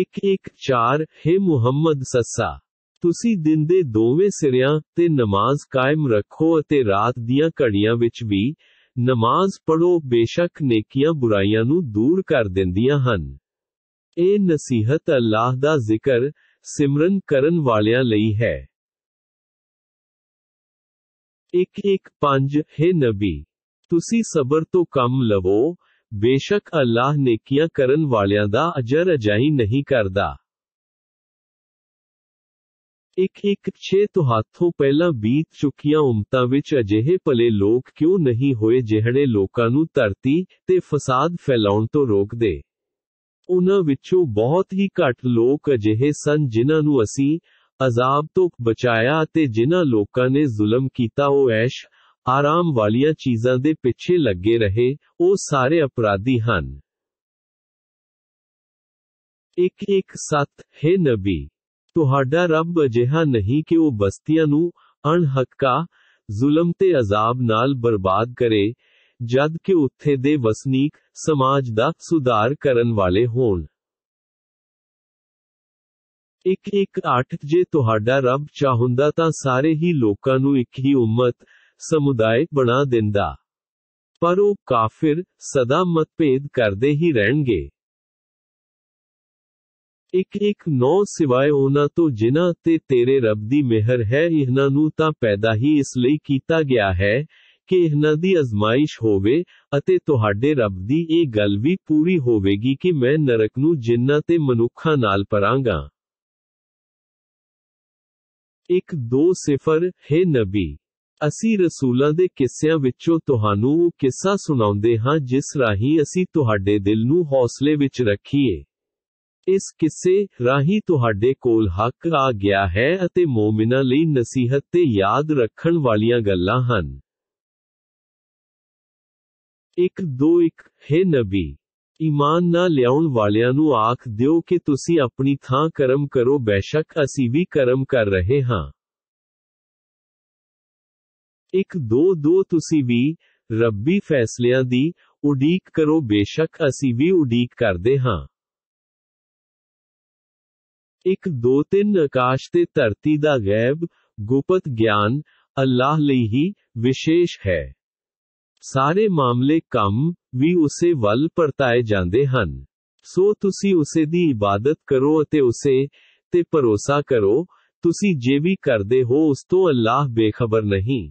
114 ਹੈ ਮੁਹੰਮਦ ਸੱਸਾ ਤੁਸੀਂ ਦਿਨ ਦੇ ਦੋਵੇਂ ਸਿਰਿਆਂ ਤੇ ਨਮਾਜ਼ ਕਾਇਮ ਰੱਖੋ ਅਤੇ ਰਾਤ ਦੀਆਂ ਘੜੀਆਂ ਵਿੱਚ ਵੀ नमाज पढ़ो बेशक नेकिया बुराइया दूर कर देंदिया हन। ए नसीहत अल्लाह का जिक्र सिमरन करन लई है एक एक पांच हे नबी तुसी सबर तो कम लवो बेशक अल्लाह नेकिया करन वालिया दा अजर अजाई नहीं करदा एक एक छे तो हाथों पहला बीत चुकिया उमता विच ਅਜਿਹੇ ਭਲੇ ਲੋਕ ਕਿਉਂ ਨਹੀਂ ਹੋਏ ਜਿਹੜੇ ਲੋਕਾਂ ਨੂੰ ਧਰਤੀ ਤੇ ਫਸਾਦ ਫੈਲਾਉਣ ਤੋਂ ਰੋਕਦੇ ਉਹਨਾਂ ਵਿੱਚੋਂ ਬਹੁਤ ਹੀ ਘੱਟ ਲੋਕ ਅਜਿਹੇ ਸਨ ਜਿਨ੍ਹਾਂ ਨੂੰ ਅਸੀਂ ਅਜ਼ਾਬ ਤੋਂ ਬਚਾਇਆ ਤੇ ਜਿਨ੍ਹਾਂ ਲੋਕਾਂ ਨੇ ਜ਼ੁਲਮ ਕੀਤਾ ਉਹ ਐਸ਼ ਆਰਾਮ ਵਾਲੀਆਂ ਚੀਜ਼ਾਂ ਦੇ ਪਿੱਛੇ ਲੱਗੇ ਰਹੇ ਉਹ ਸਾਰੇ ਅਪਰਾਧੀ ਹਨ 117 ਹੈ ਨਬੀ ਤੁਹਾਡਾ ਰੱਬ ਅਜਿਹਾ ਨਹੀਂ ਕਿ ਉਹ ਬਸਤੀਆਂ ਨੂੰ ਅਣਹੱਕਾ ਜ਼ੁਲਮ ਤੇ ਅਜ਼ਾਬ ਨਾਲ ਬਰਬਾਦ ਕਰੇ ਜਦ ਕਿ ਉੱਥੇ ਦੇ ਵਸਨੀਕ ਸਮਾਜ ਦਾ ਸੁਧਾਰ ਕਰਨ ਵਾਲੇ ਹੋਣ 118 ਜੇ ਤੁਹਾਡਾ ਰੱਬ ਚਾਹੁੰਦਾ ਤਾਂ ਸਾਰੇ ਹੀ ਲੋਕਾਂ ਨੂੰ ਇੱਕ ਹੀ ਉਮਤ ਸਮੁਦਾਇ ਬਣਾ ਦਿੰਦਾ ਪਰ ਉਹ ਕਾਫਿਰ ਸਦਾ ਮਤਭੇਦ ਕਰਦੇ ਹੀ ਰਹਿਣਗੇ ਇੱਕ ਇੱਕ ਨੌ ਸਿਵਾਏ ਉਹਨਾਂ ਤੋਂ ਜਿਨ੍ਹਾਂ ਤੇ ਤੇਰੇ ਰੱਬ ਦੀ ਮਿਹਰ ਹੈ ਇਹਨਾਂ ਨੂੰ ਤਾਂ ਪੈਦਾ ਹੀ ਇਸ ਲਈ ਕੀਤਾ ਗਿਆ ਹੈ ਕਿ ਇਹਨਾਂ ਦੀ ਅਜ਼ਮਾਇਸ਼ ਹੋਵੇ ਅਤੇ ਤੁਹਾਡੇ ਰੱਬ ਦੀ ਇਹ ਗੱਲ ਵੀ ਪੂਰੀ ਹੋਵੇਗੀ ਕਿ ਮੈਂ ਨਰਕ ਨੂੰ ਜਿੰਨਾ ਤੇ ਮਨੁੱਖਾਂ ਨਾਲ ਪਰਾਂਗਾ ਇੱਕ ਦੋ ਸਿਫਰ ਹੈ ਨਬੀ ਅਸੀਂ ਰਸੂਲਾਂ ਦੇ ਕਿੱਸਿਆਂ ਵਿੱਚੋਂ ਤੁਹਾਨੂੰ ਉਹ ਕਿੱਸਾ ਸੁਣਾਉਂਦੇ ਹਾਂ ਜਿਸ ਰਾਹੀਂ ਅਸੀਂ ਤੁਹਾਡੇ ਦਿਲ ਨੂੰ ਹੌਸਲੇ ਵਿੱਚ ਰੱਖੀਏ इस किस्से राही तुहाडे कोल हक आ गया है अते मोमिना ले नसीहत ते याद रखन वालियां गल्ला हन एक दो एक हे नबी ईमान ना ल्याउन वालियां नु आख दियो के तुसी अपनी थां करम करो बेशक असी भी करम कर रहे हां एक दो दो तुसी भी रब्बी फैसलियां दी उडीक करो बेशक असी भी उडीक करदे हां एक दो तीन आकाश ते धरती दा गैब गुप्त ज्ञान अल्लाह ले ही विशेष है सारे मामले कम भी उस वल परताए जाते हैं सो ती उस दी इबादत करो ते उसे ते भरोसा करो ती जे भी करते हो उस तो अल्लाह बेखबर नहीं